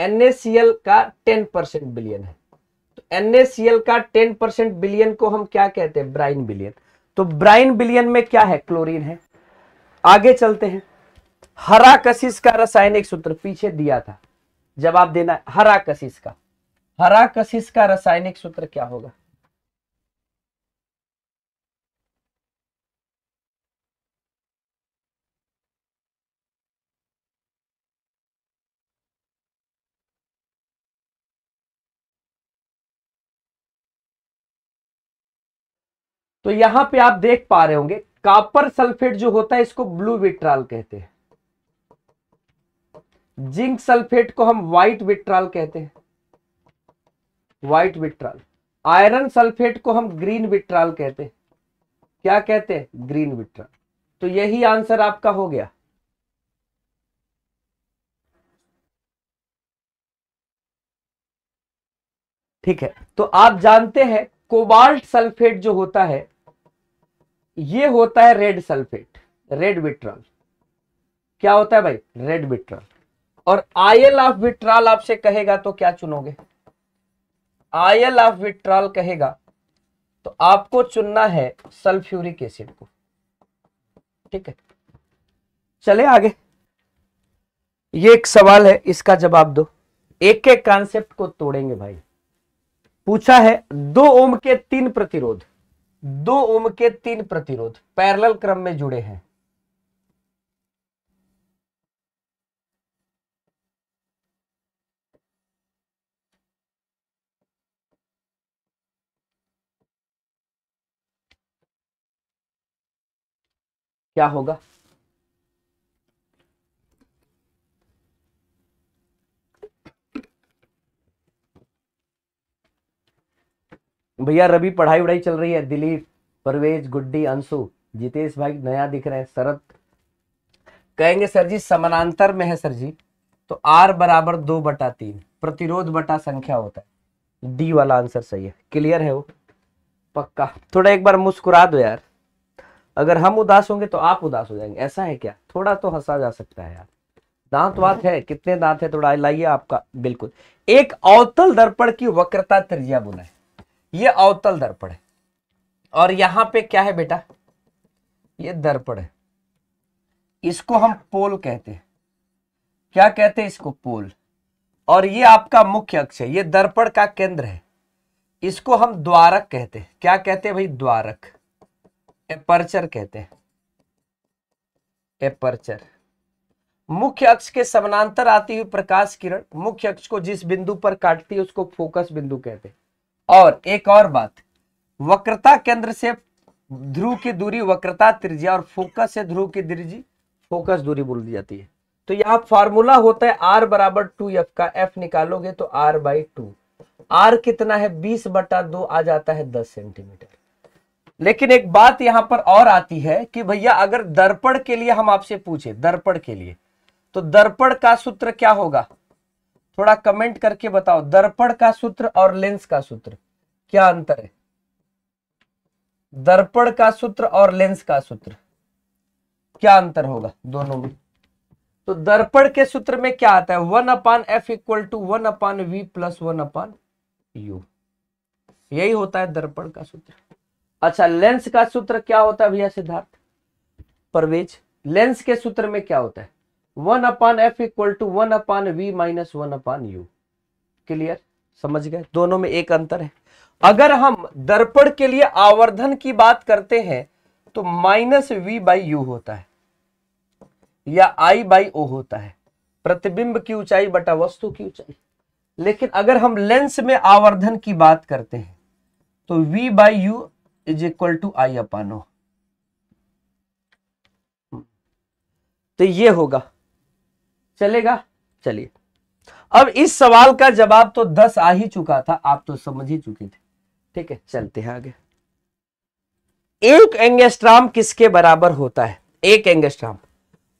NaCl का 10 परसेंट बिलियन है तो NaCl का 10 परसेंट बिलियन को हम क्या कहते हैं ब्राइन बिलियन तो ब्राइन बिलियन में क्या है क्लोरीन है आगे चलते हैं हरा कशिश का रासायनिक सूत्र पीछे दिया था जवाब देना हरा कशिश का हरा कशिश का रासायनिक सूत्र क्या होगा तो यहां पे आप देख पा रहे होंगे कापर सल्फेट जो होता है इसको ब्लू विट्राल कहते हैं जिंक सल्फेट को हम व्हाइट विट्रॉल कहते हैं व्हाइट विट्रॉल आयरन सल्फेट को हम ग्रीन विट्रॉल कहते हैं क्या कहते हैं ग्रीन विट्रॉल तो यही आंसर आपका हो गया ठीक है तो आप जानते हैं कोबाल्ट सल्फेट जो होता है ये होता है रेड सल्फेट रेड विट्रॉल क्या होता है भाई रेड विट्रॉल और आयल ऑफ विट्रॉल आपसे कहेगा तो क्या चुनोगे आयल ऑफ विट्रॉल कहेगा तो आपको चुनना है सल्फ्यूरिक एसिड को ठीक है चले आगे ये एक सवाल है इसका जवाब दो एक एक कॉन्सेप्ट को तोड़ेंगे भाई पूछा है दो ओम के तीन प्रतिरोध दो ओम के तीन प्रतिरोध पैरेलल क्रम में जुड़े हैं क्या होगा भैया रवि पढ़ाई वढ़ाई चल रही है दिलीप परवेज गुड्डी अंशु जितेश भाई नया दिख रहे हैं शरद कहेंगे सर जी समानांतर में है सर जी तो आर बराबर दो बटा तीन प्रतिरोध बटा संख्या होता है डी वाला आंसर सही है क्लियर है वो पक्का थोड़ा एक बार मुस्कुरा दो यार अगर हम उदास होंगे तो आप उदास हो जाएंगे ऐसा है क्या थोड़ा तो हंसा जा सकता है यार दांत वात है कितने दांत है थोड़ा लाइए आपका बिल्कुल एक अवतल दर्पण की वक्रता त्रिज्या बुना है ये अवतल दर्पण है और यहां पे क्या है बेटा ये दर्पण है इसको हम पोल कहते हैं क्या कहते हैं इसको पोल और ये आपका मुख्य अक्ष है ये दर्पण का केंद्र है इसको हम द्वारक कहते हैं क्या कहते हैं भाई द्वारक एपर्चर कहते हैं एपर्चर मुख्य अक्ष के समानांतर आती हुई प्रकाश किरण मुख्य अक्ष को जिस बिंदु पर काटती है उसको फोकस बिंदु कहते हैं और एक और बात वक्रता केंद्र से ध्रुव की दूरी वक्रता त्रिज्या और फोकस से ध्रुव की त्रिजी फोकस दूरी बोल दी जाती है तो यहां फॉर्मूला होता है आर बराबर टू एफ का एफ निकालोगे तो आर बाई टू आर कितना है बीस बटा दो आ जाता है दस सेंटीमीटर लेकिन एक बात यहां पर और आती है कि भैया अगर दर्पण के लिए हम आपसे पूछे दर्पण के लिए तो दर्पण का सूत्र क्या होगा थोड़ा कमेंट करके बताओ दर्पण का सूत्र और लेंस का सूत्र क्या अंतर है दर्पण का सूत्र और लेंस का सूत्र क्या अंतर होगा दोनों में तो दर्पण के सूत्र में क्या आता है one upon F equal to one upon V plus one upon U यही होता है दर्पण का सूत्र अच्छा लेंस का सूत्र क्या होता है भैया सिद्धार्थ परवेज लेंस के सूत्र में क्या होता है one upon F equal to one upon V minus one upon U clear समझ गए दोनों में एक अंतर है अगर हम दर्पण के लिए आवर्धन की बात करते हैं तो माइनस वी बाई यू होता है या आई बाई ओ होता है प्रतिबिंब की ऊंचाई बटा वस्तु की ऊंचाई लेकिन अगर हम लेंस में आवर्धन की बात करते हैं तो v by U is equal to I upon O तो ये होगा चलेगा चलिए अब इस सवाल का जवाब तो दस आ ही चुका था आप तो समझ ही चुके थे ठीक है चलते हैं आगे एक एंगेस्ट्राम किसके बराबर होता है एक एंगेस्ट्राम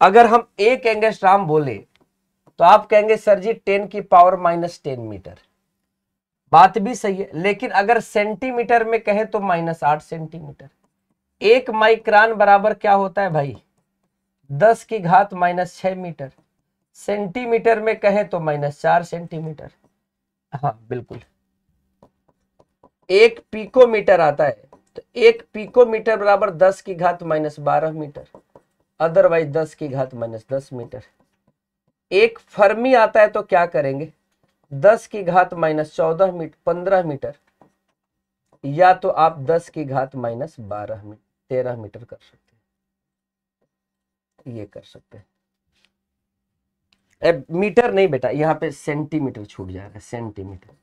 अगर हम एक एंगेस्ट्राम बोले तो आप कहेंगे सर जी टेन की पावर माइनस टेन मीटर बात भी सही है लेकिन अगर सेंटीमीटर में कहे तो माइनस आठ सेंटीमीटर एक माइक्रान बराबर क्या होता है भाई दस की घात माइनस छ मीटर सेंटीमीटर में कहे तो माइनस चार सेंटीमीटर हाँ बिल्कुल एक पीकोमीटर आता है तो एक पीकोमीटर बराबर दस की घात माइनस बारह मीटर अदरवाइज दस की घात माइनस दस मीटर एक फर्मी आता है तो क्या करेंगे दस की घात माइनस चौदह मीटर पंद्रह मीटर या तो आप दस की घात माइनस बारह मीटर तेरह मीटर कर सकते हैं ये कर सकते हैं मीटर नहीं बेटा यहाँ पे सेंटीमीटर छूट जा रहा है सेंटीमीटर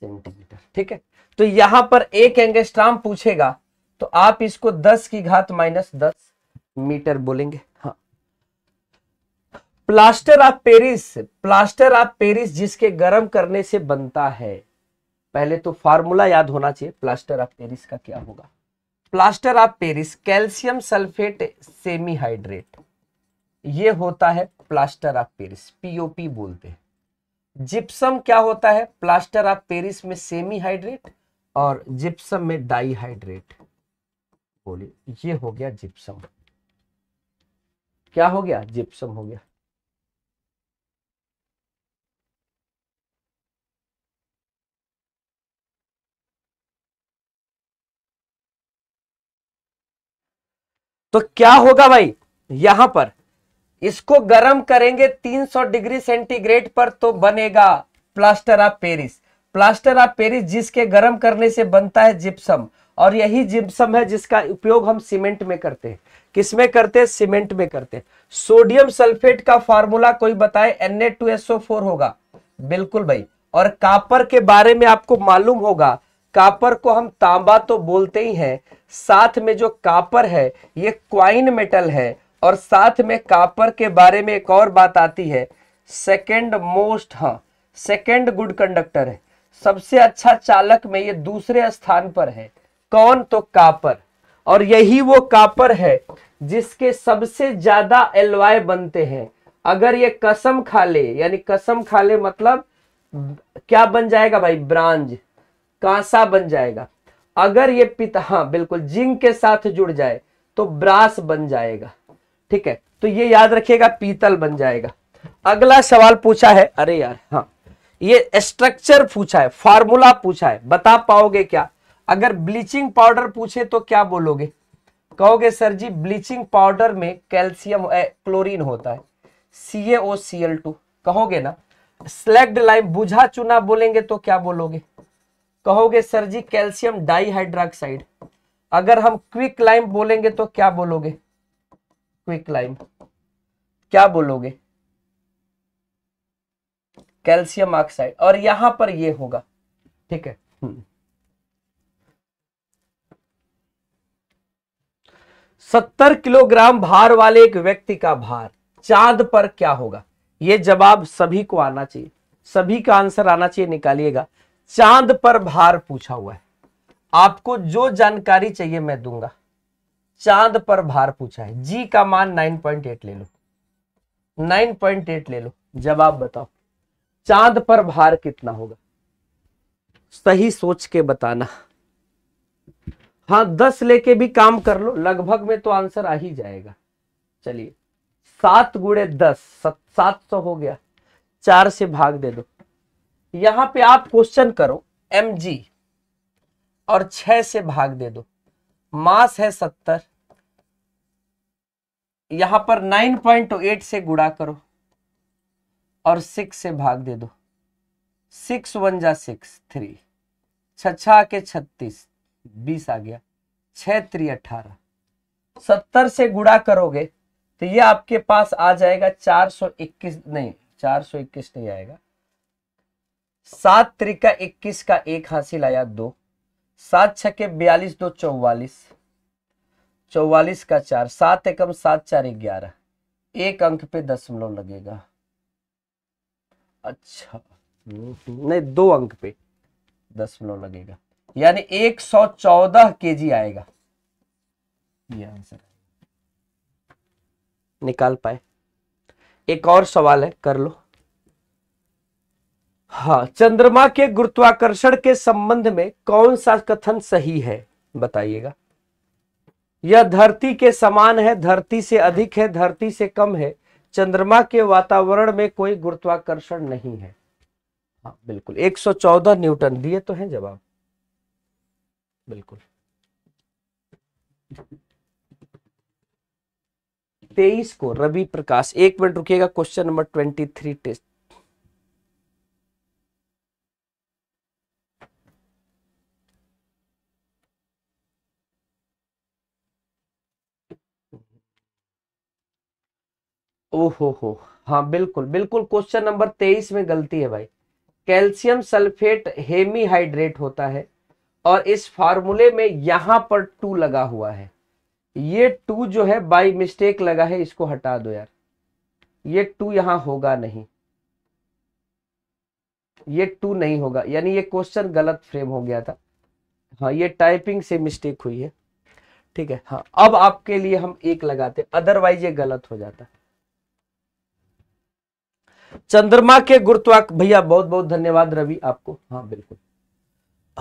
सेंटीमीटर ठीक है तो यहाँ पर एक एंगेस्ट्राम पूछेगा तो आप इसको दस की घात माइनस दस मीटर बोलेंगे हाँ plaster of Paris plaster of Paris जिसके गर्म करने से बनता है पहले तो फार्मूला याद होना चाहिए प्लास्टर ऑफ पेरिस का क्या होगा plaster of Paris calcium sulphate semi hydrate ये होता है प्लास्टर ऑफ पेरिस पीओपी बोलते हैं जिप्सम क्या होता है प्लास्टर ऑफ पेरिस में सेमी हाइड्रेट और जिप्सम में डाइहाइड्रेट बोलिए ये हो गया जिप्सम क्या हो गया जिप्सम हो गया तो क्या होगा भाई यहां पर इसको गर्म करेंगे 300 डिग्री सेंटीग्रेड पर तो बनेगा plaster of Paris plaster of Paris जिसके गर्म करने से बनता है जिप्सम और यही जिप्सम है जिसका उपयोग हम सीमेंट में करते हैं किसमें करते हैं सीमेंट में करते हैं सोडियम सल्फेट का फॉर्मूला कोई बताए Na2SO4 होगा बिल्कुल भाई और कापर के बारे में आपको मालूम होगा कापर को हम तांबा तो बोलते ही हैं साथ में जो कापर है ये क्वाइन मेटल है और साथ में कापर के बारे में एक और बात आती है सेकेंड मोस्ट हाँ सेकेंड गुड कंडक्टर है सबसे अच्छा चालक में ये दूसरे स्थान पर है कौन तो कापर और यही वो कापर है जिसके सबसे ज्यादा एलवाय बनते हैं अगर ये कसम खा ले यानी कसम खा ले मतलब क्या बन जाएगा भाई ब्रांज कांसा बन जाएगा अगर ये पित्त हाँ बिल्कुल जिंक के साथ जुड़ जाए तो ब्रास बन जाएगा ठीक है तो ये याद रखिएगा पीतल बन जाएगा अगला सवाल पूछा है अरे यार हाँ ये स्ट्रक्चर पूछा है फॉर्मूला पूछा है बता पाओगे क्या अगर ब्लीचिंग पाउडर पूछे तो क्या बोलोगे कहोगे सर जी ब्लीचिंग पाउडर में कैल्सियम क्लोरीन होता है सी सी एल टू कहोगे ना स्लेक्ड लाइम बुझा चुना बोलेंगे तो क्या बोलोगे कहोगे सर जी कैल्शियम डाईहाइड्रॉक्साइड अगर हम क्विक लाइम बोलेंगे तो क्या बोलोगे क्विक लाइम क्या बोलोगे कैल्शियम ऑक्साइड और यहां पर ये होगा ठीक है हम्म। सत्तर किलोग्राम भार वाले एक व्यक्ति का भार चांद पर क्या होगा यह जवाब सभी को आना चाहिए सभी का आंसर आना चाहिए निकालिएगा चांद पर भार पूछा हुआ है आपको जो जानकारी चाहिए मैं दूंगा चांद पर भार पूछा है जी का मान 9.8 ले लो 9.8 ले लो जवाब बताओ चांद पर भार कितना होगा सही सोच के बताना हाँ दस लेके भी काम कर लो लगभग में तो आंसर आ ही जाएगा चलिए सात गुड़े दस सात सौ हो गया चार से भाग दे दो यहां पे आप क्वेश्चन करो एम जी और छह से भाग दे दो मास है सत्तर यहां पर नाइन पॉइंट एट से गुड़ा करो और सिक्स से भाग दे दो सिक्स वन जा सिक्स थ्री छछा के छत्तीस बीस आ गया छह त्री अठारह सत्तर से गुड़ा करोगे तो ये आपके पास आ जाएगा चार सौ इक्कीस नहीं चार सौ इक्कीस नहीं आएगा सात त्रिका इक्कीस का एक हासिल आया दो सात छके बयालीस दो चौवालीस चौवालीस का चार सात एकम सात चार ग्यारह एक अंक पे दशमलव लगेगा अच्छा नहीं दो अंक पे दशमलव लगेगा यानी एक सौ चौदह के जी आएगा ये आंसर निकाल पाए एक और सवाल है कर लो हाँ चंद्रमा के गुरुत्वाकर्षण के संबंध में कौन सा कथन सही है बताइएगा यह धरती के समान है धरती से अधिक है धरती से कम है चंद्रमा के वातावरण में कोई गुरुत्वाकर्षण नहीं है हाँ बिल्कुल 114 न्यूटन दिए तो है जवाब बिल्कुल तेईस को रवि प्रकाश एक मिनट रुकिएगा question number twenty three test ओहो हो हाँ बिल्कुल बिल्कुल क्वेश्चन नंबर तेईस में गलती है भाई कैल्शियम सल्फेट हेमीहाइड्रेट होता है और इस फार्मूले में यहां पर टू लगा हुआ है ये टू जो है बाई मिस्टेक लगा है इसको हटा दो यार ये टू यहां होगा नहीं ये टू नहीं होगा यानी ये क्वेश्चन गलत फ्रेम हो गया था हाँ ये टाइपिंग से मिस्टेक हुई है ठीक है हाँ अब आपके लिए हम एक लगाते अदरवाइज ये गलत हो जाता चंद्रमा के गुरुत्वाक भैया बहुत बहुत धन्यवाद रवि आपको हाँ बिल्कुल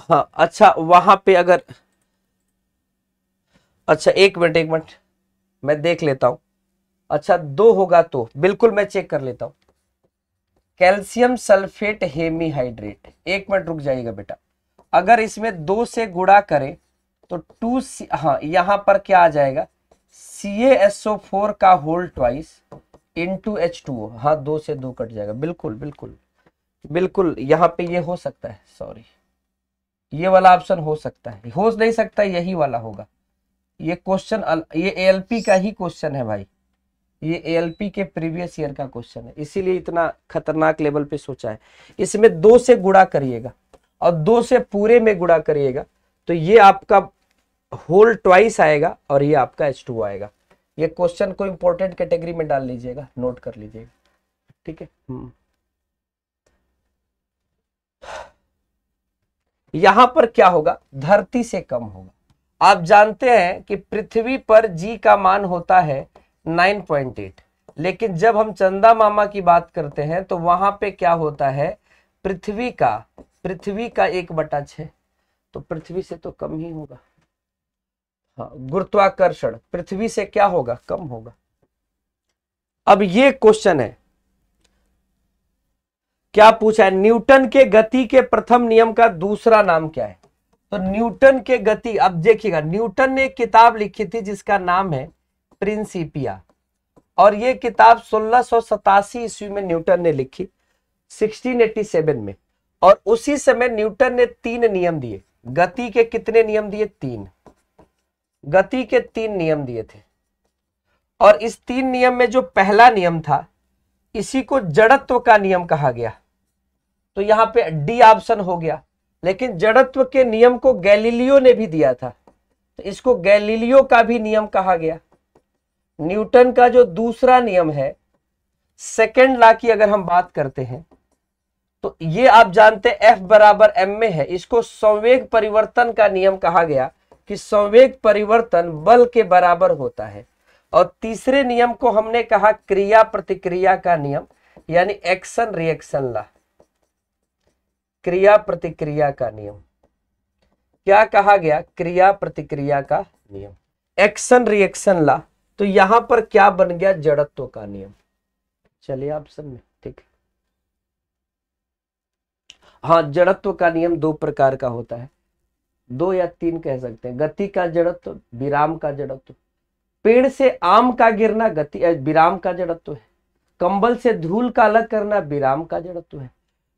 हाँ अच्छा वहां पे अगर अच्छा एक मिनट एक मिनट मैं देख लेता हूं अच्छा दो होगा तो बिल्कुल मैं चेक कर लेता हूं कैल्शियम सल्फेट हेमीहाइड्रेट एक मिनट रुक जाएगा बेटा अगर इसमें दो से गुड़ा करें तो टू सी हाँ यहां पर क्या आ जाएगा सी का whole twice in two H two हाँ दो से दो कट जाएगा बिल्कुल बिल्कुल बिल्कुल यहाँ पे ये हो सकता है सॉरी ये वाला ऑप्शन हो सकता है हो नहीं सकता यही वाला होगा ये क्वेश्चन ये ए का ही क्वेश्चन है भाई ये ए के प्रीवियस ईयर का क्वेश्चन है इसीलिए इतना खतरनाक लेवल पे सोचा है इसमें दो से गुड़ा करिएगा और दो से पूरे में गुड़ा करिएगा तो ये आपका होल ट्वाइस आएगा और ये आपका एच टू आएगा ये क्वेश्चन को इंपॉर्टेंट कैटेगरी में डाल लीजिएगा नोट कर लीजिएगा ठीक है हम्म। यहां पर क्या होगा धरती से कम होगा आप जानते हैं कि पृथ्वी पर जी का मान होता है 9.8 लेकिन जब हम चंदा मामा की बात करते हैं तो वहां पे क्या होता है पृथ्वी का पृथ्वी का एक बटा छ तो पृथ्वी से तो कम ही होगा हाँ, गुरुत्वाकर्षण पृथ्वी से क्या होगा कम होगा अब ये क्वेश्चन है क्या पूछा है न्यूटन के गति के प्रथम नियम का दूसरा नाम क्या है तो न्यूटन के गति अब देखिएगा न्यूटन ने एक किताब लिखी थी जिसका नाम है प्रिंसिपिया और ये किताब सोलह ईस्वी में न्यूटन ने लिखी 1687 में और उसी समय न्यूटन ने तीन नियम दिए गति के कितने नियम दिए तीन गति के तीन नियम दिए थे और इस तीन नियम में जो पहला नियम था इसी को जड़त्व का नियम कहा गया तो यहां पे डी ऑप्शन हो गया लेकिन जड़त्व के नियम को गैलीलियो ने भी दिया था तो इसको गैलीलियो का भी नियम कहा गया न्यूटन का जो दूसरा नियम है सेकेंड ला की अगर हम बात करते हैं तो ये आप जानते हैं एफ बराबर एम में है इसको संवेग परिवर्तन का नियम कहा गया कि संवेग परिवर्तन बल के बराबर होता है और तीसरे नियम को हमने कहा क्रिया प्रतिक्रिया का नियम यानी एक्शन रिएक्शन ला क्रिया प्रतिक्रिया का नियम क्या कहा गया क्रिया प्रतिक्रिया का नियम एक्शन रिएक्शन ला तो यहां पर क्या बन गया जड़त्व का नियम चलिए आप सब ठीक ठीक हाँ जड़त्व का नियम दो प्रकार का होता है दो या तीन कह सकते हैं गति का जड़त्व विराम का जड़त्व पेड़ से आम का गिरना गति विराम का जड़त्व है कंबल से धूल का अलग करना विराम का जड़त्व है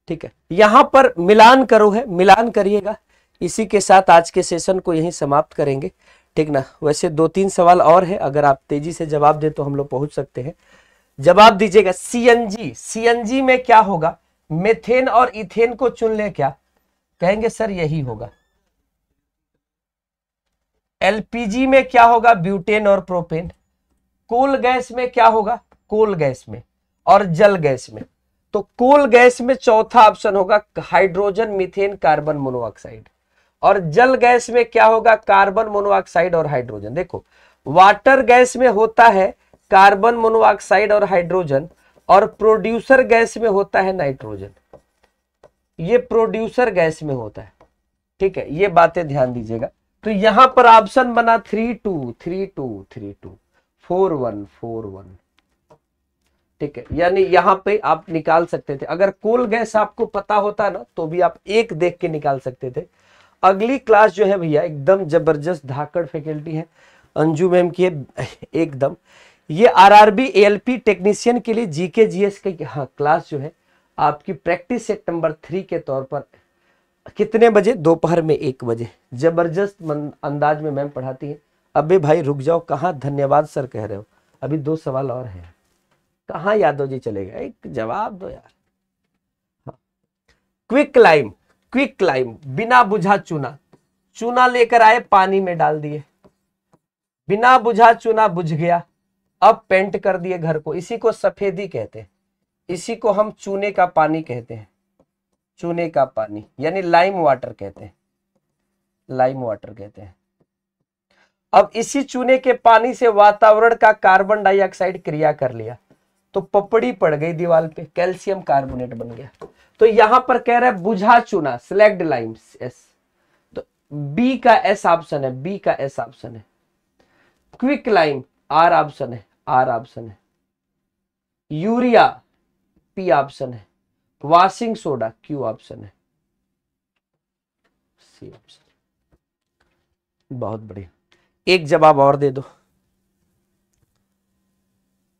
ठीक है यहां पर मिलान करो है मिलान करिएगा इसी के साथ आज के सेशन को यहीं समाप्त करेंगे ठीक ना वैसे दो तीन सवाल और है अगर आप तेजी से जवाब दे तो हम लोग पहुंच सकते हैं जवाब दीजिएगा सीएनजी सीएनजी में क्या होगा मेथेन और इथेन को चुन ले क्या कहेंगे सर यही होगा एलपीजी में क्या होगा ब्यूटेन और प्रोपेन कोल गैस में क्या होगा कोल गैस में और जल गैस में तो कोल गैस में चौथा ऑप्शन होगा हाइड्रोजन मिथेन कार्बन मोनोऑक्साइड और जल गैस में क्या होगा कार्बन मोनोऑक्साइड और हाइड्रोजन देखो वाटर गैस में होता है कार्बन मोनोऑक्साइड और हाइड्रोजन और प्रोड्यूसर गैस में होता है नाइट्रोजन ये प्रोड्यूसर गैस में होता है ठीक है ये बातें ध्यान दीजिएगा तो यहां पर ऑप्शन बना three two three two three two four one four one ठीक है यानी यहां पे आप निकाल सकते थे अगर कोल गैस आपको पता होता ना तो भी आप एक देख के निकाल सकते थे अगली क्लास जो है भैया एकदम जबरदस्त धाकड़ फैकल्टी है अंजू मैम की एकदम ये आरआरबी एलपी टेक्नीशियन के लिए जीके जीएस के हाँ क्लास जो है आपकी प्रैक्टिस सेट नंबर थ्री के तौर पर कितने बजे दोपहर में एक बजे जबरदस्त अंदाज में मैम पढ़ाती है अबे भाई रुक जाओ कहाँ धन्यवाद सर कह रहे हो अभी दो सवाल और हैं कहाँ यादव जी चले गए एक जवाब दो यार हाँ। क्विक क्लाइम क्विक क्लाइम बिना बुझा चूना चूना लेकर आए पानी में डाल दिए बिना बुझा चूना बुझ गया अब पेंट कर दिए घर को इसी को सफेदी कहते हैं इसी को हम चूने का पानी कहते हैं चूने का पानी यानी लाइम वाटर कहते हैं लाइम वाटर कहते हैं अब इसी चूने के पानी से वातावरण का कार्बन डाइऑक्साइड क्रिया कर लिया तो पपड़ी पड़ गई दीवार पे कैल्शियम कार्बोनेट बन गया तो यहां पर कह रहा है बुझा चूना सिलेक्ट लाइम एस तो बी का एस ऑप्शन है बी का एस ऑप्शन है क्विक लाइम आर ऑप्शन है आर ऑप्शन है यूरिया पी ऑप्शन है वाशिंग सोडा क्यू ऑप्शन है सी ऑप्शन बहुत बढ़िया एक जवाब और दे दो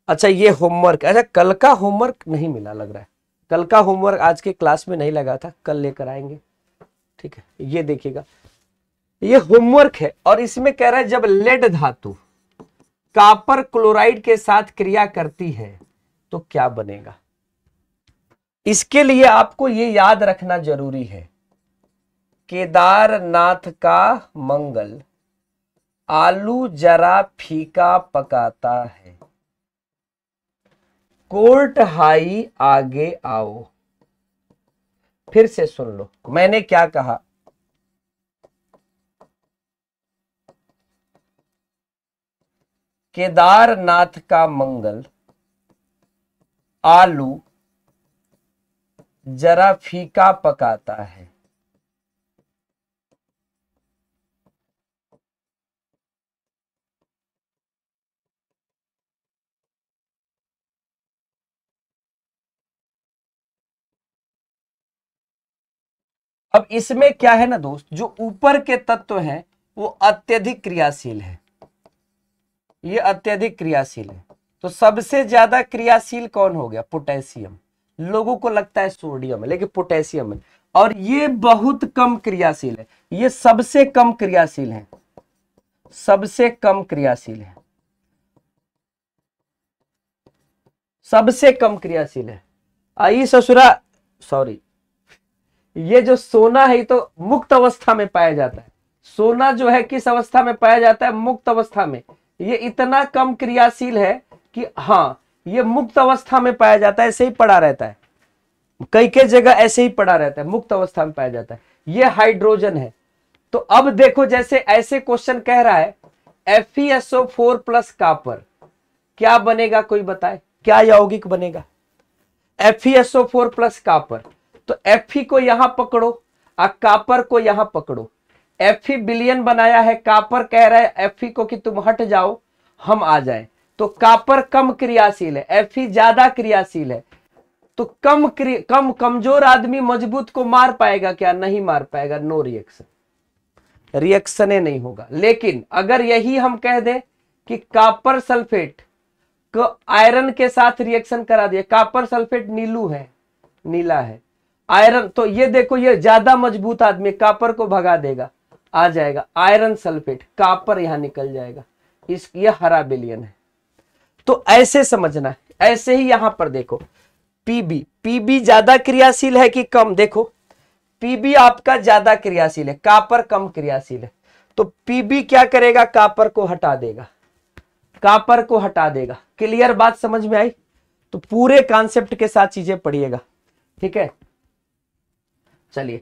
अच्छा ये होमवर्क अच्छा कल का होमवर्क नहीं मिला लग रहा है कल का होमवर्क आज के क्लास में नहीं लगा था कल लेकर आएंगे ठीक है ये देखिएगा ये होमवर्क है और इसमें कह रहा है जब लेड धातु कापर क्लोराइड के साथ क्रिया करती है तो क्या बनेगा इसके लिए आपको ये याद रखना जरूरी है केदारनाथ का मंगल आलू जरा फीका पकाता है कोर्ट हाई आगे आओ फिर से सुन लो मैंने क्या कहा केदारनाथ का मंगल आलू जरा फीका पकाता है अब इसमें क्या है ना दोस्त जो ऊपर के तत्व हैं वो अत्यधिक क्रियाशील है ये अत्यधिक क्रियाशील है तो सबसे ज्यादा क्रियाशील कौन हो गया पोटेशियम लोगों को लगता है सोडियम है लेकिन पोटेशियम है और ये बहुत कम क्रियाशील है ये सबसे कम क्रियाशील है सबसे कम क्रियाशील है सबसे कम क्रियाशील है आई ससुरा सॉरी ये जो सोना है तो मुक्त अवस्था में पाया जाता है सोना जो है किस अवस्था में पाया जाता है मुक्त अवस्था में ये इतना कम क्रियाशील है कि हाँ ये मुक्त अवस्था में पाया जाता है ऐसे ही पड़ा रहता है कई कई जगह ऐसे ही पड़ा रहता है मुक्त अवस्था में पाया जाता है ये हाइड्रोजन है तो अब देखो जैसे ऐसे क्वेश्चन कह रहा है एफ फोर प्लस कापर क्या बनेगा कोई बताए क्या यौगिक बनेगा एफ फोर प्लस कापर तो एफ e को यहां पकड़ो और कापर को यहां पकड़ो एफ बिलियन e बनाया है कापर कह रहा है एफ e को कि तुम हट जाओ हम आ जाए तो कापर कम क्रियाशील है एफ ज्यादा क्रियाशील है तो कम कम कमजोर आदमी मजबूत को मार पाएगा क्या नहीं मार पाएगा नो रिएक्शन रिएक्शन नहीं होगा लेकिन अगर यही हम कह दें कि कापर सल्फेट को आयरन के साथ रिएक्शन करा दिया कापर सल्फेट नीलू है नीला है आयरन तो ये देखो ये ज्यादा मजबूत आदमी कापर को भगा देगा आ जाएगा आयरन सल्फेट कापर यहां निकल जाएगा इस ये हरा बिलियन है तो ऐसे समझना है ऐसे ही यहां पर देखो पीबी पीबी ज्यादा क्रियाशील है कि कम देखो पीबी आपका ज्यादा क्रियाशील है कापर कम क्रियाशील है तो पीबी क्या करेगा कापर को हटा देगा कापर को हटा देगा क्लियर बात समझ में आई तो पूरे कॉन्सेप्ट के साथ चीजें पढ़िएगा ठीक है चलिए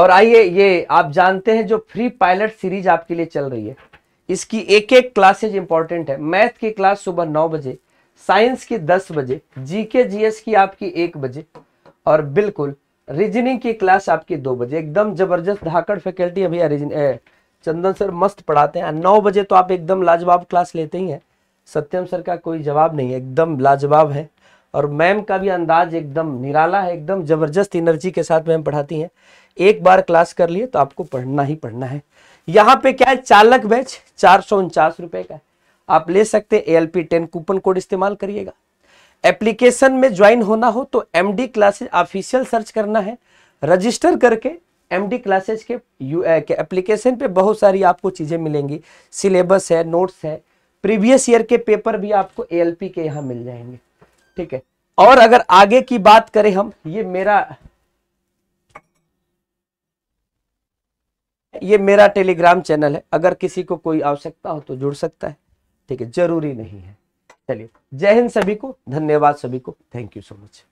और आइए ये आप जानते हैं जो फ्री पायलट सीरीज आपके लिए चल रही है इसकी एक एक क्लासेज इंपॉर्टेंट है मैथ की क्लास सुबह नौ बजे साइंस की दस बजे जीके जीएस की आपकी एक बजे और बिल्कुल रीजनिंग की क्लास आपकी दो बजे एकदम जबरदस्त धाकड़ फैकल्टी है भैया रीजन चंदन सर मस्त पढ़ाते हैं नौ बजे तो आप एकदम लाजवाब क्लास लेते ही हैं सत्यम सर का कोई जवाब नहीं है एकदम लाजवाब है और मैम का भी अंदाज एकदम निराला है एकदम जबरदस्त एनर्जी के साथ मैम पढ़ाती हैं एक बार क्लास कर लिए तो आपको पढ़ना ही पढ़ना है यहाँ पे क्या है चालक बैच चार सौ उनचास रुपए का आप ले सकते हैं पी टेन कूपन कोड इस्तेमाल करिएगा एप्लीकेशन में ज्वाइन होना हो तो एमडी क्लासेज ऑफिशियल सर्च करना है रजिस्टर करके एमडी क्लासेज के यू के एप्लीकेशन पे बहुत सारी आपको चीज़ें मिलेंगी सिलेबस है नोट्स है प्रीवियस ईयर के पेपर भी आपको पी के यहाँ मिल जाएंगे ठीक है और अगर आगे की बात करें हम ये मेरा ये मेरा टेलीग्राम चैनल है अगर किसी को कोई आवश्यकता हो तो जुड़ सकता है ठीक है जरूरी नहीं है चलिए जय हिंद सभी को धन्यवाद सभी को थैंक यू सो मच